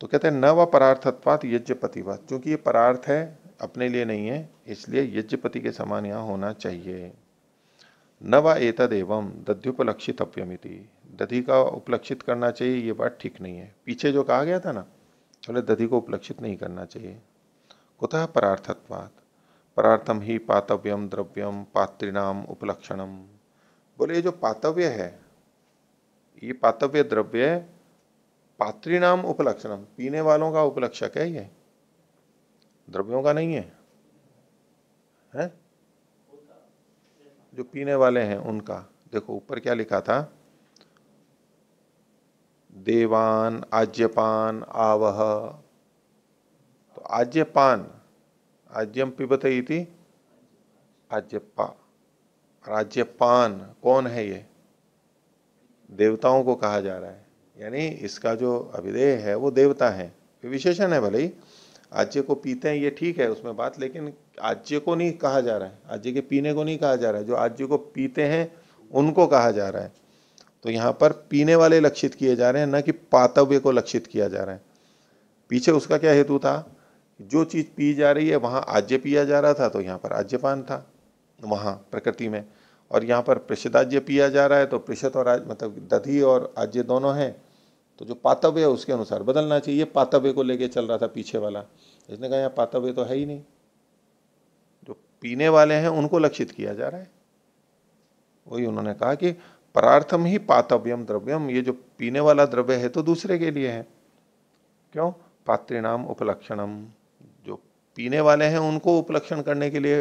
तो कहते हैं न व परार्थत्वात यज्ञपतिवत क्योंकि ये परार्थ है अपने लिए नहीं है इसलिए यज्ञपति के समान यहाँ होना चाहिए न व एतद एवं दध्युपलक्षितव्यमिति दधि का उपलक्षित करना चाहिए ये बात ठीक नहीं है पीछे जो कहा गया था ना बोले दधी को उपलक्षित नहीं करना चाहिए कुतः परार्थत्वात परार्थम ही पातव्यम द्रव्यम पात्रिणाम उपलक्षणम बोले ये जो पातव्य है ये पातव्य द्रव्य पात्रिणाम उपलक्षणम पीने वालों का उपलक्षक है ये द्रव्यों का नहीं है है? जो पीने वाले हैं उनका देखो ऊपर क्या लिखा था देवान आज्यपान आवह तो आज्यपान आज्यम पिबत इति आज्यपा राज्यपान कौन है ये देवताओं को कहा जा रहा है यानी इसका जो अभिदेह है वो देवता है विशेषण है भले ही आज्य को पीते हैं ये ठीक है उसमें बात लेकिन आज्य को नहीं कहा जा रहा है आज्य के पीने को नहीं कहा जा रहा है जो आज्य को पीते हैं उनको कहा जा रहा है तो यहाँ पर पीने वाले लक्षित किए जा रहे हैं न कि पातव्य को लक्षित किया जा रहा है पीछे उसका क्या हेतु था जो चीज़ पी जा रही है वहाँ आज्य पिया जा रहा था तो यहाँ पर आज्यपान था वहाँ प्रकृति में और यहाँ पर पृषदाज्य पिया जा रहा है तो पृषद और मतलब दधी और आज्य दोनों हैं तो जो पातव्य है उसके अनुसार बदलना चाहिए पातव्य को लेके चल रहा था पीछे वाला इसने कहा यहाँ पातव्य तो है ही नहीं जो पीने वाले हैं उनको लक्षित किया जा रहा है वही उन्होंने कहा कि परार्थम ही पातव्यम द्रव्यम ये जो पीने वाला द्रव्य है तो दूसरे के लिए है क्यों पात्रिणाम उपलक्षणम जो पीने वाले हैं उनको उपलक्षण करने के लिए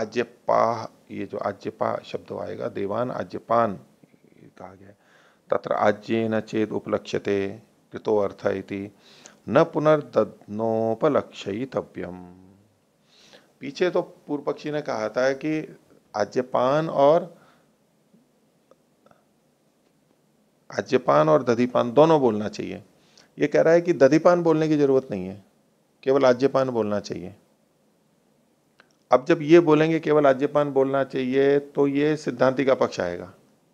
आज्यपा ये जो आज्यपा शब्द आएगा देवान आज्यपान कहा गया तत्र आज्य न चेत उपलक्ष्यते कृतो अर्थ इति न पुनर्दनोपलक्षितव्यम पीछे तो पूर्व पक्षी ने कहा था कि आज्यपान और आज्यपान और दधिपान दोनों बोलना चाहिए ये कह रहा है कि दधिपान बोलने की जरूरत नहीं है केवल आज्यपान बोलना चाहिए अब जब ये बोलेंगे केवल आज्यपान बोलना चाहिए तो ये सिद्धांति का पक्ष आएगा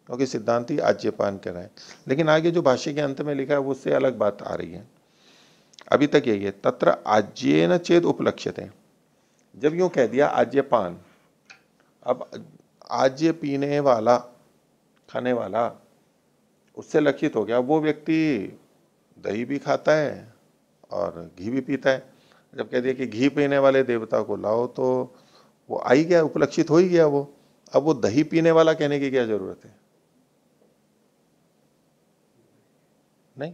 क्योंकि तो सिद्धांति आज्यपान कह रहा है लेकिन आगे जो भाष्य के अंत में लिखा है उससे अलग बात आ रही है अभी तक यही है तत्र आज्यन चेत उपलक्ष्य थे जब यूं कह दिया आज्यपान अब आज्य पीने वाला खाने वाला उससे लक्षित हो गया वो व्यक्ति दही भी खाता है और घी भी पीता है जब कह दिया कि घी पीने वाले देवता को लाओ तो वो आई गया उपलक्षित हो ही गया वो अब वो दही पीने वाला कहने की क्या जरूरत है नहीं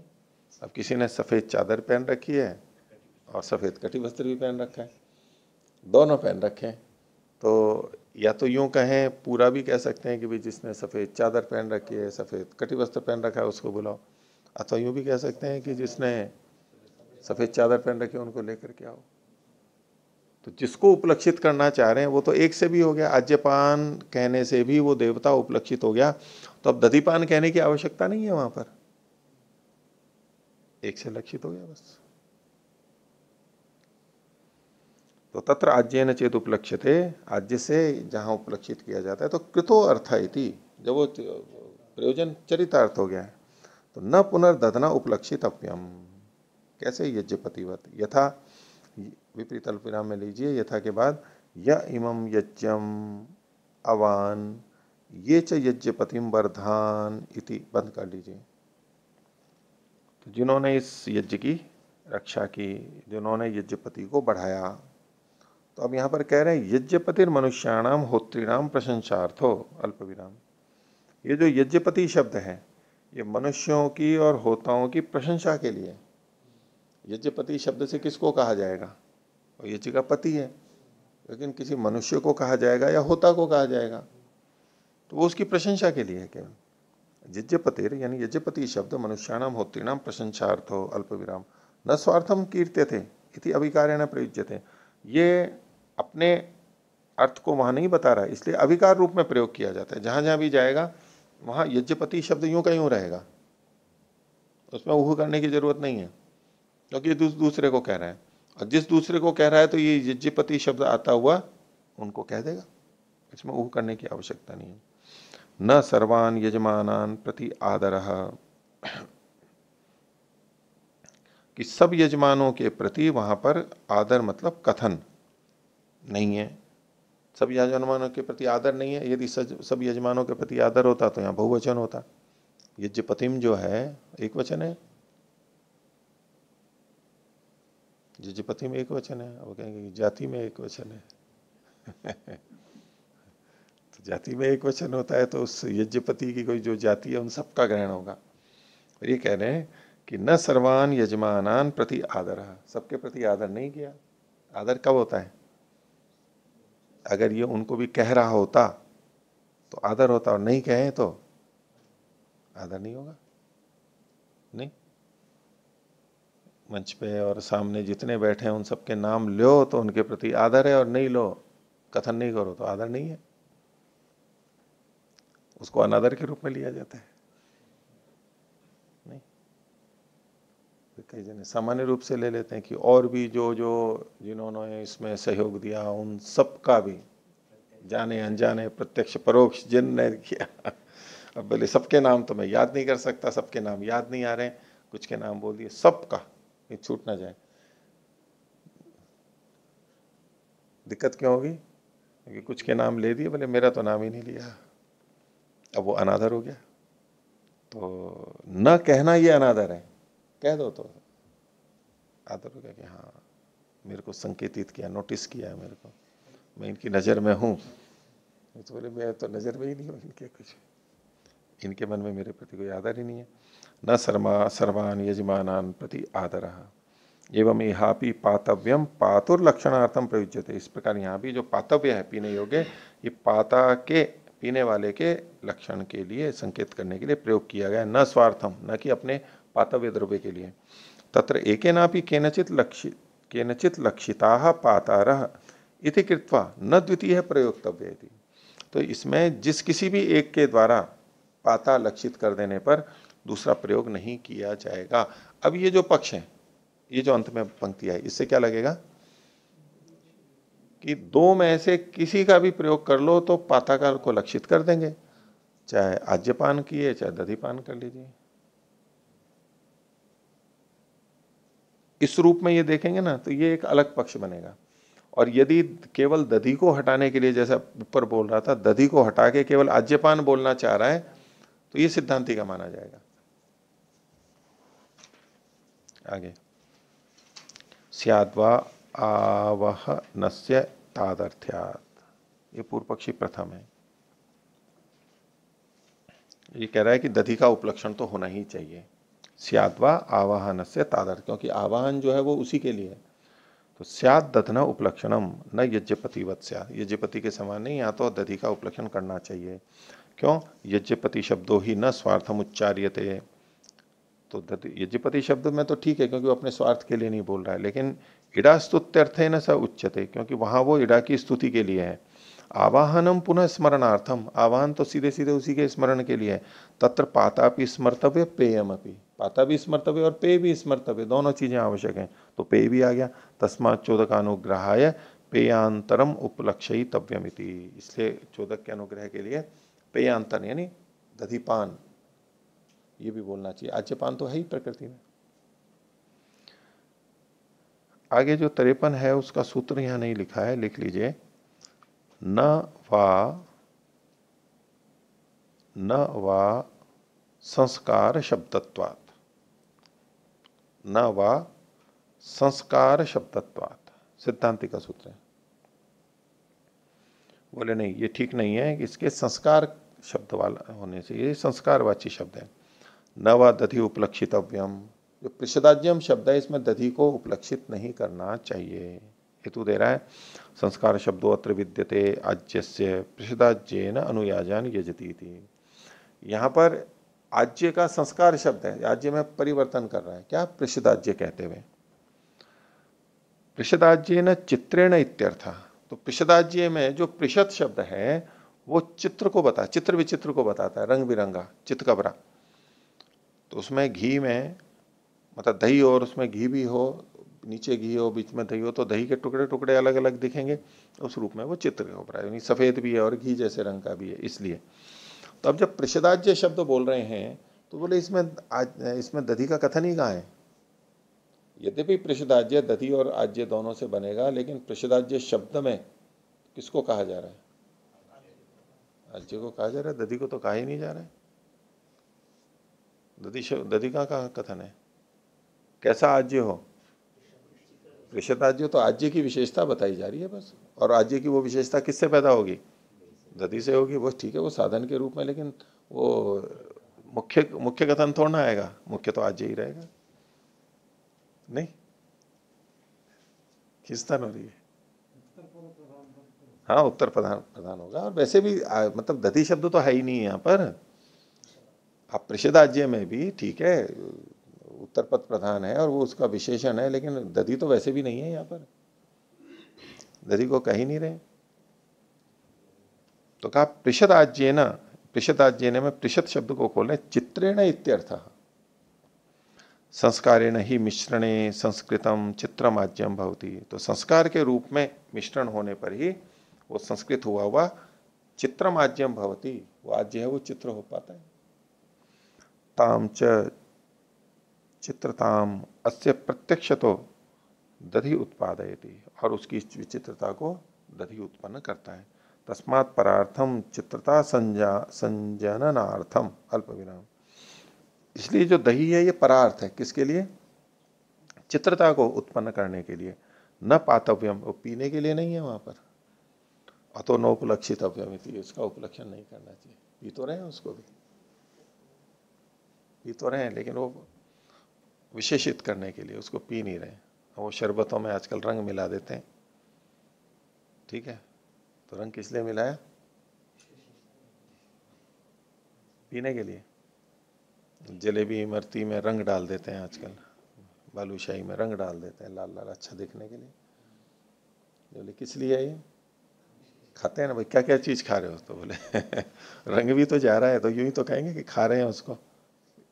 अब किसी ने सफेद चादर पहन रखी है और सफेद कटी वस्त्र भी पहन रखा है दोनों पहन रखे हैं तो या तो यूँ कहें पूरा भी कह सकते हैं कि भाई जिसने सफ़ेद चादर पहन रखी है सफ़ेद कटी वस्त्र पहन रखा है उसको बुलाओ अथवा यूँ भी कह सकते हैं कि जिसने सफ़ेद चादर पहन रखी है उनको लेकर के आओ तो जिसको उपलक्षित करना चाह रहे हैं वो तो एक से भी हो गया आज्यपान कहने से भी वो देवता उपलक्षित हो गया तो अब दधिपान कहने की आवश्यकता नहीं है वहां पर एक से लक्षित हो गया बस तो तत्र न चेत उपलक्ष्यते आज्य से जहाँ उपलक्षित किया जाता है तो कृतो अर्थ इति जब वो प्रयोजन चरितार्थ हो गया है तो न पुनर्दधना उपलक्षित अप्यम कैसे यज्ञपतिवत यथा विपरीत अल्पविराम में लीजिए यथा के बाद य इमम यज्ञम अवान ये च यज्ञपतिम वर्धान इति बंद कर लीजिए तो जिन्होंने इस यज्ञ की रक्षा की जिन्होंने यज्ञपति को बढ़ाया तो अब यहाँ पर कह रहे हैं यज्ञपतिर मनुष्याणाम होत्रीणाम प्रशंसार्थ हो अल्प विराम ये जो यज्ञपति शब्द है ये मनुष्यों की और होताओं की प्रशंसा के लिए यज्ञपति शब्द से किसको कहा जाएगा और यज्ञ का पति है लेकिन किसी मनुष्य को कहा जाएगा या होता को कहा जाएगा तो वो उसकी प्रशंसा के लिए है केवल यज्ञपतिर यानी यज्ञपति शब्द मनुष्याणाम होत्रीणाम प्रशंसार्थ हो अल्प विराम न स्वार्थम कीर्त्य थे इति अभिकारेण प्रयुज्य थे ये अपने अर्थ को वहाँ नहीं बता रहा है इसलिए अविकार रूप में प्रयोग किया जाता है जहाँ जहाँ भी जाएगा वहाँ यज्ञपति शब्द यूँ का यूँ रहेगा उसमें ऊह करने की जरूरत नहीं है क्योंकि तो दूसरे को कह रहा है और जिस दूसरे को कह रहा है तो ये यज्ञपति शब्द आता हुआ उनको कह देगा इसमें ऊह करने की आवश्यकता नहीं है न सर्वान यजमान प्रति आदर कि सब यजमानों के प्रति वहाँ पर आदर मतलब कथन नहीं है सब यजमानों के प्रति आदर नहीं है यदि सब यजमानों के प्रति आदर होता तो यहाँ बहुवचन होता यज्ञपतिम जो है एक वचन है यज्ञपति में एक वचन है वो कहेंगे जाति में एक वचन है [LAUGHS] तो जाति में एक वचन होता है तो उस यज्ञपति की कोई जो जाति है उन सबका ग्रहण होगा और ये कह रहे हैं कि न सर्वान यजमानान प्रति आदर सबके प्रति आदर नहीं किया आदर कब होता है अगर ये उनको भी कह रहा होता तो आदर होता और नहीं कहे तो आदर नहीं होगा नहीं मंच पे और सामने जितने बैठे हैं उन सबके नाम लो तो उनके प्रति आदर है और नहीं लो कथन नहीं करो तो आदर नहीं है उसको अनादर के रूप में लिया जाता है कई जने सामान्य रूप से ले लेते हैं कि और भी जो जो जिन्होंने इसमें सहयोग दिया उन सब का भी जाने अनजाने प्रत्यक्ष परोक्ष जिन ने किया अब बोले सबके नाम तो मैं याद नहीं कर सकता सबके नाम याद नहीं आ रहे कुछ के नाम बोल दिए सबका ये छूट ना जाए दिक्कत क्यों होगी क्योंकि कुछ के नाम ले दिए बोले मेरा तो नाम ही नहीं लिया अब वो अनादर हो गया तो न कहना ये अनादर है कह दो तो आदर हो गया कि हाँ मेरे को संकेतित किया नोटिस किया है मेरे को मैं इनकी नज़र में हूँ तो बोले मैं तो नज़र में ही नहीं हूँ इनके कुछ इनके मन में मेरे प्रति कोई आदर ही नहीं है न सर्मा सर्वान यजमान प्रति आदर एवं यहाँ भी पातव्यम पातुर्लक्षणार्थम थे इस प्रकार यहाँ भी जो पातव्य है पीने योग्य ये पाता के पीने वाले के लक्षण के लिए संकेत करने के लिए प्रयोग किया गया न स्वार्थम न कि अपने पातव्य द्रव्य के लिए तत्र एके नापि केनचित लक्षित केनचित लक्षिता पाता इति कृत्वा न द्वितीय प्रयोक्तव्य तो इसमें जिस किसी भी एक के द्वारा पाता लक्षित कर देने पर दूसरा प्रयोग नहीं किया जाएगा अब ये जो पक्ष है ये जो अंत में पंक्ति है इससे क्या लगेगा कि दो में से किसी का भी प्रयोग कर लो तो पाताकाल को लक्षित कर देंगे चाहे आज्यपान किए चाहे दधिपान कर लीजिए इस रूप में ये देखेंगे ना तो ये एक अलग पक्ष बनेगा और यदि केवल दधी को हटाने के लिए जैसा ऊपर बोल रहा था दधी को हटा के केवल आज्यपान बोलना चाह रहा है तो ये सिद्धांति का माना जाएगा आगे सियादवा आवह नस्य तादर्थ्यात ये पूर्व पक्षी प्रथम है ये कह रहा है कि दधि का उपलक्षण तो होना ही चाहिए स्यादवा आवाहन से तादर क्योंकि आवाहन जो है वो उसी के लिए है तो स्याद दधना उपलक्षणम न यज्ञपति वत् यज्ञपति के समान नहीं या तो दधि का उपलक्षण करना चाहिए क्यों यज्ञपति शब्दों ही न स्वार्थम उच्चार्यते तो यज्ञपति शब्द में तो ठीक है क्योंकि वो अपने स्वार्थ के लिए नहीं बोल रहा है लेकिन इड़ा स्तुत्यर्थ है न स उच्चते क्योंकि वहाँ वो इड़ा की स्तुति के लिए है आवाहनम पुनः स्मरणार्थम आवाहन तो सीधे सीधे उसी के स्मरण के लिए है तत्र पातापि स्मर्तव्य पेयम अपी पाता भी स्मर्तव्य और पेय भी स्मर्तव्य दोनों चीज़ें आवश्यक हैं तो पेय भी आ गया तस्मा चोदक अनुग्रहाय पेयांतरम उपलक्षयी तव्यमिति इसलिए चोदक के अनुग्रह के लिए पेयांतर यानी दधिपान ये भी बोलना चाहिए आज्यपान तो है ही प्रकृति में आगे जो तरेपन है उसका सूत्र यहाँ नहीं लिखा है लिख लीजिए न वा न वा संस्कार शब्दत्वात् न व संस्कार शब्द सिद्धांति का सूत्र है बोले नहीं ये ठीक नहीं है इसके संस्कार शब्द वाला होने से ये संस्कारवाची शब्द है न व दधि उपलक्षितव्यम जो प्रसिदाज्यम शब्द है इसमें दधि को उपलक्षित नहीं करना चाहिए हेतु दे रहा है संस्कार शब्दों अत्र विद्यते आज्य से प्रसिदाज्य न अनुयाजन यजती थी यहाँ पर आज्य का संस्कार शब्द है आज्य में परिवर्तन कर रहा है क्या पृषदाज्य कहते हुए पृषदाज्य न चित्रेण इत्यर्थ तो पृषदाज्य में जो पृषद शब्द है वो चित्र को बता चित्र विचित्र को बताता है रंग बिरंगा चितकबरा तो उसमें घी में मतलब दही और उसमें घी भी हो नीचे घी हो बीच में दही हो तो दही के टुकड़े टुकड़े अलग अलग दिखेंगे उस रूप में वो चित्र का उपरा यानी सफ़ेद भी है और घी जैसे रंग का भी है इसलिए तो अब जब पृषदाज्य शब्द बोल रहे हैं तो बोले इसमें आज इसमें दधि का कथन ही कहाँ है यद्यपि पृषदाज्य दधि और आज्य दोनों से बनेगा लेकिन पृषदाज्य शब्द में किसको कहा जा रहा है आज्य को कहा जा रहा है दधि को तो कहा ही नहीं जा रहा है दधि दधि का कहा कथन है कैसा आज्य हो पृषदाज्य तो आज्य की विशेषता बताई जा रही है बस और आज्य की वो विशेषता किससे पैदा होगी गति से होगी वो ठीक है वो साधन के रूप में लेकिन वो मुख्य मुख्य कथन थोड़ा ना आएगा मुख्य तो आज ही रहेगा नहीं तरह हो रही है हाँ उत्तर प्रधान प्रधान होगा और वैसे भी आ, मतलब दति शब्द तो है ही नहीं यहाँ पर आप राज्य में भी ठीक है उत्तर पद प्रधान है और वो उसका विशेषण है लेकिन दधि तो वैसे भी नहीं है यहाँ पर दधि को कह ही नहीं रहे तो कहा पृषदाज्येन पृषदाज्येन में पृषद शब्द को खोलें चित्रेण इत्यर्थ संस्कारेण ही मिश्रणे संस्कृतम चित्रमाज्यम भवती तो संस्कार के रूप में मिश्रण होने पर ही वो संस्कृत हुआ हुआ चित्रमाज्यम भवती वो आज है वो चित्र हो पाता है ताम च चित्रताम अस्य प्रत्यक्ष तो दधि उत्पादयती और उसकी विचित्रता को दधि उत्पन्न करता है तस्मात् परार्थम चित्रता संजा संजननार्थम अल्प विराम इसलिए जो दही है ये परार्थ है किसके लिए चित्रता को उत्पन्न करने के लिए न पातव्यम वो पीने के लिए नहीं है वहां पर अतो न उपलक्षित अव्यमिति उसका उपलक्षण नहीं करना चाहिए पी तो रहे हैं उसको भी पी तो रहे हैं लेकिन वो विशेषित करने के लिए उसको पी नहीं रहे वो शरबतों में आजकल रंग मिला देते हैं ठीक है तो रंग किस लिए मिलाया पीने के लिए जलेबी इमरती में रंग डाल देते हैं आजकल बालूशाही में रंग डाल देते हैं लाल लाल अच्छा दिखने के लिए बोले किस लिए ये खाते हैं ना भाई क्या क्या चीज़ खा रहे हो तो बोले [LAUGHS] रंग भी तो जा रहा है तो यूं ही तो कहेंगे कि खा रहे हैं उसको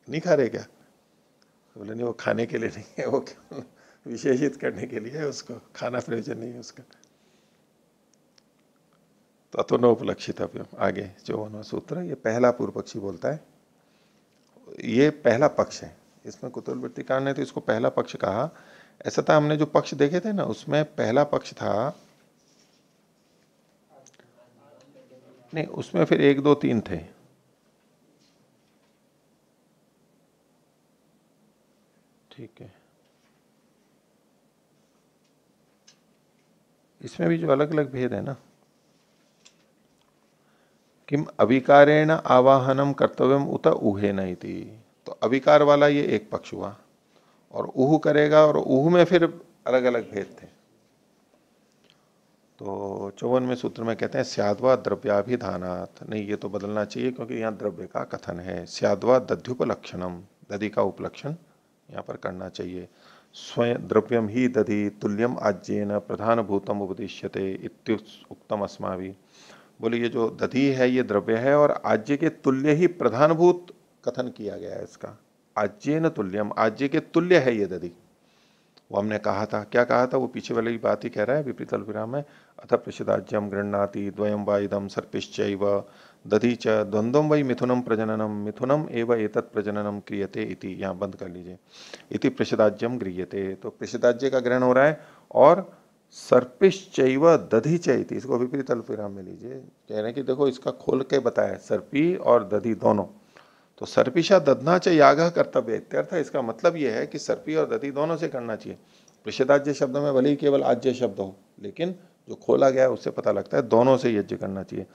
नहीं खा रहे क्या तो बोले नहीं वो खाने के लिए नहीं है वो [LAUGHS] विशेषित करने के लिए उसको खाना प्रयोजन नहीं है उसका उपलक्षित आगे चौवनवा सूत्र ये पहला पूर्व पक्षी बोलता है ये पहला पक्ष है इसमें कारण ने तो इसको पहला पक्ष कहा ऐसा था हमने जो पक्ष देखे थे ना उसमें पहला पक्ष था नहीं उसमें फिर एक दो तीन थे ठीक है इसमें भी जो अलग अलग भेद है ना किम अविकारेण आवाहनम कर्तव्यम उत ऊहे नहीं थी तो अविकार वाला ये एक पक्ष हुआ और ऊह करेगा और ऊह में फिर अलग अलग भेद थे तो चौवनवें सूत्र में कहते हैं स्यादवा द्रव्याभिधानात नहीं ये तो बदलना चाहिए क्योंकि यहाँ द्रव्य का कथन है स्यादवा दध्युपलक्षणम दधि का उपलक्षण यहाँ पर करना चाहिए स्वयं द्रव्यम ही दधि तुल्यम आज्येन प्रधानभूतम उपदिश्यते उपदिश्यते अस्मा अस्मावी बोले ये जो दधि है ये द्रव्य है और आज्य के तुल्य ही प्रधानभूत कथन किया गया है इसका आज्य न तुल्यम आज्य के तुल्य है ये दधि वो हमने कहा था क्या कहा था वो पीछे वाले की बात ही कह रहा है विपरीत विराम है अथ प्रसिदाज्यम गृहणाति द्वयम व इदम दधि च द्वंद्वम वही मिथुनम प्रजननम मिथुनम एव एतत् प्रजननम क्रियते इति यहाँ बंद कर लीजिए इति प्रसिदाज्यम गृहते तो प्रसिदाज्य का ग्रहण हो रहा है और सर्पिश्चैव दधि थी इसको विपरीत विराम में लीजिए कह रहे हैं कि देखो इसका खोल के बताया सर्पी और दधि दोनों तो सर्पिशा दधना च यागह कर्तव्य इत्यर्थ इसका मतलब यह है कि सर्पी और दधि दोनों से करना चाहिए पृषदाज्य शब्द में भले ही केवल आज्य शब्द हो लेकिन जो खोला गया है उससे पता लगता है दोनों से यज्ञ करना चाहिए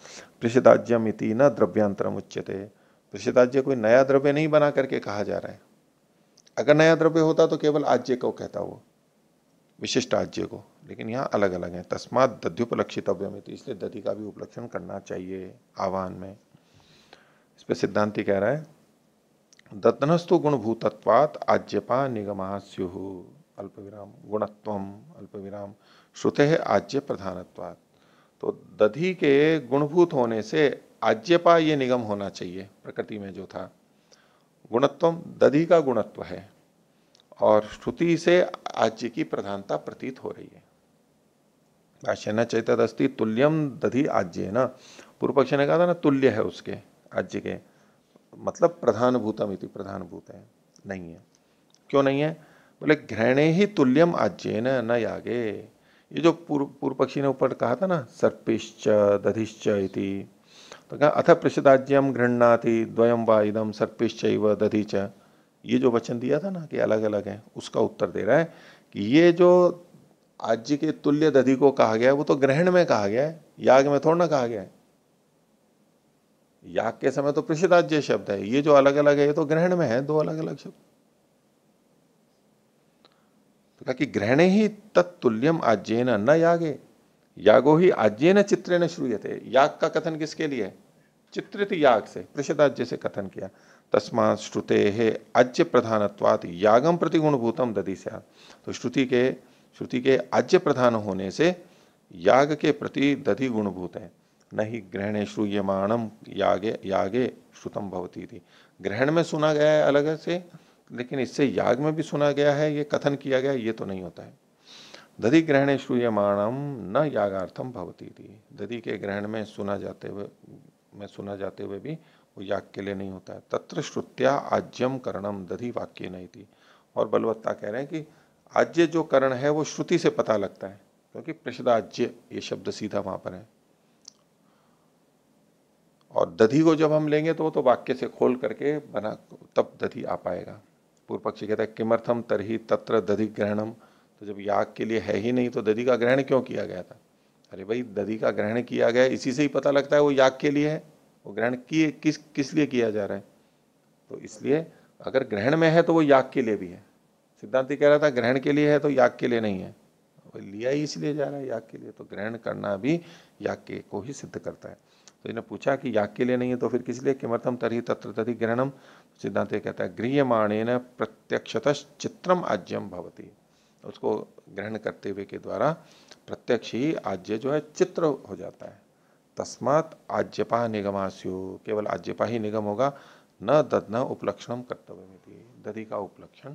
पृषदाज्यम इति न द्रव्यांतरम उच्यते पृषदाज्य कोई नया द्रव्य नहीं बना करके कहा जा रहा है अगर नया द्रव्य होता तो केवल आज्य को कहता वो विशिष्ट राज्य को लेकिन यहाँ अलग अलग है तस्मात में तो इसलिए दधि का भी उपलक्षण करना चाहिए आह्वान में इस पर सिद्धांति कह रहा है दत्नस्तु गुणभूतत्वात् आज्यपा निगमा स्यु अल्प विराम गुणत्व अल्प विराम श्रुते आज्य प्रधानत्वात् तो दधि के गुणभूत होने से आज्यपा ये निगम होना चाहिए प्रकृति में जो था गुणत्व दधि का गुणत्व है और श्रुति से आज की प्रधानता प्रतीत हो रही है भाष्य न चैतद अस्थि तुल्यम दधि आज्य न पूर्व पक्ष ने कहा था ना तुल्य है उसके आज्य के मतलब प्रधानभूतम इति प्रधानभूत है नहीं है क्यों नहीं है बोले घृणे ही तुल्यम आज्य न यागे ये जो पूर्व पूर्व पक्षी ने ऊपर कहा था ना सर्पिश्च दधिश्च इति तो कहा अथ पृषदाज्यम घृणाति द्वयम वा इदम सर्पिश्च दधि च ये जो वचन दिया था ना कि अलग अलग है उसका उत्तर दे रहा है कि ये जो आज के तुल्य दधि को कहा गया है वो तो ग्रहण में कहा गया है याग में थोड़ा ना कहा गया है याग के समय तो प्रसिद्धाज्य शब्द है ये जो अलग अलग है ये तो ग्रहण में है दो अलग अलग शब्द तो कि ग्रहण ही तत्तुल्यम आज्येन न यागे यागो ही आज्येन चित्रे न श्रूयते याग का कथन किसके लिए चित्रित याग से प्रसिद्धाज्य से कथन किया तस्मा श्रुते हे अज प्रधानत्वात यागम प्रतिगुणभूतम दधी तो श्रुति के श्रुति के अज्य प्रधान होने से याग के प्रति दधि गुणभूत है न ही ग्रहणे श्रूयमाणम यागे यागे श्रुतम भवती थी ग्रहण में सुना गया है अलग से लेकिन इससे याग में भी सुना गया है ये कथन किया गया ये तो नहीं होता है दधि ग्रहणे श्रूयमाणम न यागार्थम भवती थी दधि के ग्रहण में सुना जाते हुए में सुना जाते हुए भी वो याग के लिए नहीं होता है तत्र श्रुत्या आज्यम करणम दधि वाक्य नहीं थी और बलवत्ता कह रहे हैं कि आज्य जो करण है वो श्रुति से पता लगता है क्योंकि प्रसदाज्य ये शब्द सीधा वहां पर है और दधि को जब हम लेंगे तो वो तो वाक्य से खोल करके बना तब दधि आ पाएगा पूर्व पक्षी कहता है किमर्थम तरही तत्र दधि ग्रहणम तो जब याग के लिए है ही नहीं तो दधि का ग्रहण क्यों किया गया था अरे भाई दधि का ग्रहण किया गया इसी से ही पता लगता है वो याग के लिए है वो ग्रहण किए किस किस लिए किया जा रहा है तो इसलिए अगर ग्रहण में है तो वो याग के लिए भी है सिद्धांति कह रहा था ग्रहण के लिए है तो याग के लिए नहीं है वो लिया ही इसलिए जा रहा है याग के लिए तो ग्रहण करना भी याग के को ही सिद्ध करता है तो इन्हें पूछा कि याग के लिए नहीं है तो फिर किस लिए किमर्थम तरी तत्र तरी ग्रहणम सिद्धांत कहता है न प्रत्यक्षत चित्रम आज्यम भवती उसको ग्रहण करते हुए के द्वारा प्रत्यक्ष ही आज्य जो है चित्र हो जाता है तस्मात आज्यपा निगमा केवल आज्यपा ही निगम होगा न दधना उपलक्षण कर्तव्य दधि का उपलक्षण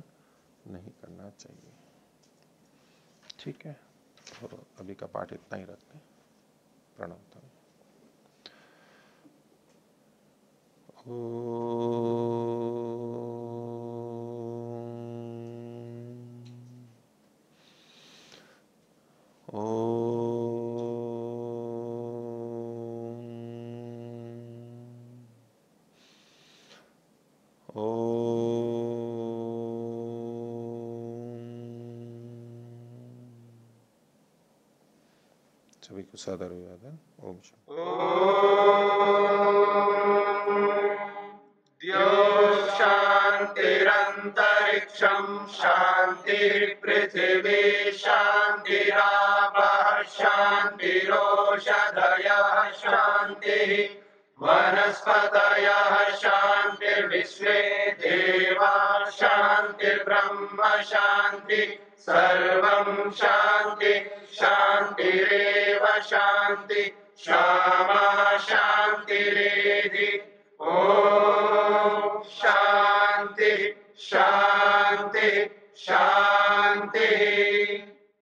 नहीं करना चाहिए ठीक है तो अभी का पाठ इतना ही रखते प्रणव ओ, ओ... सदरुयादन ओम शांतिरंतरिक्षम शांति पृथ्वी शांतिराव शांतिषधय शांति वनस्पत शांतिर्विश्वे देवा शांति ब्रह्म शांति सर्व शांति शांति शांति क्षमा शांति ओ शांति शांति शांति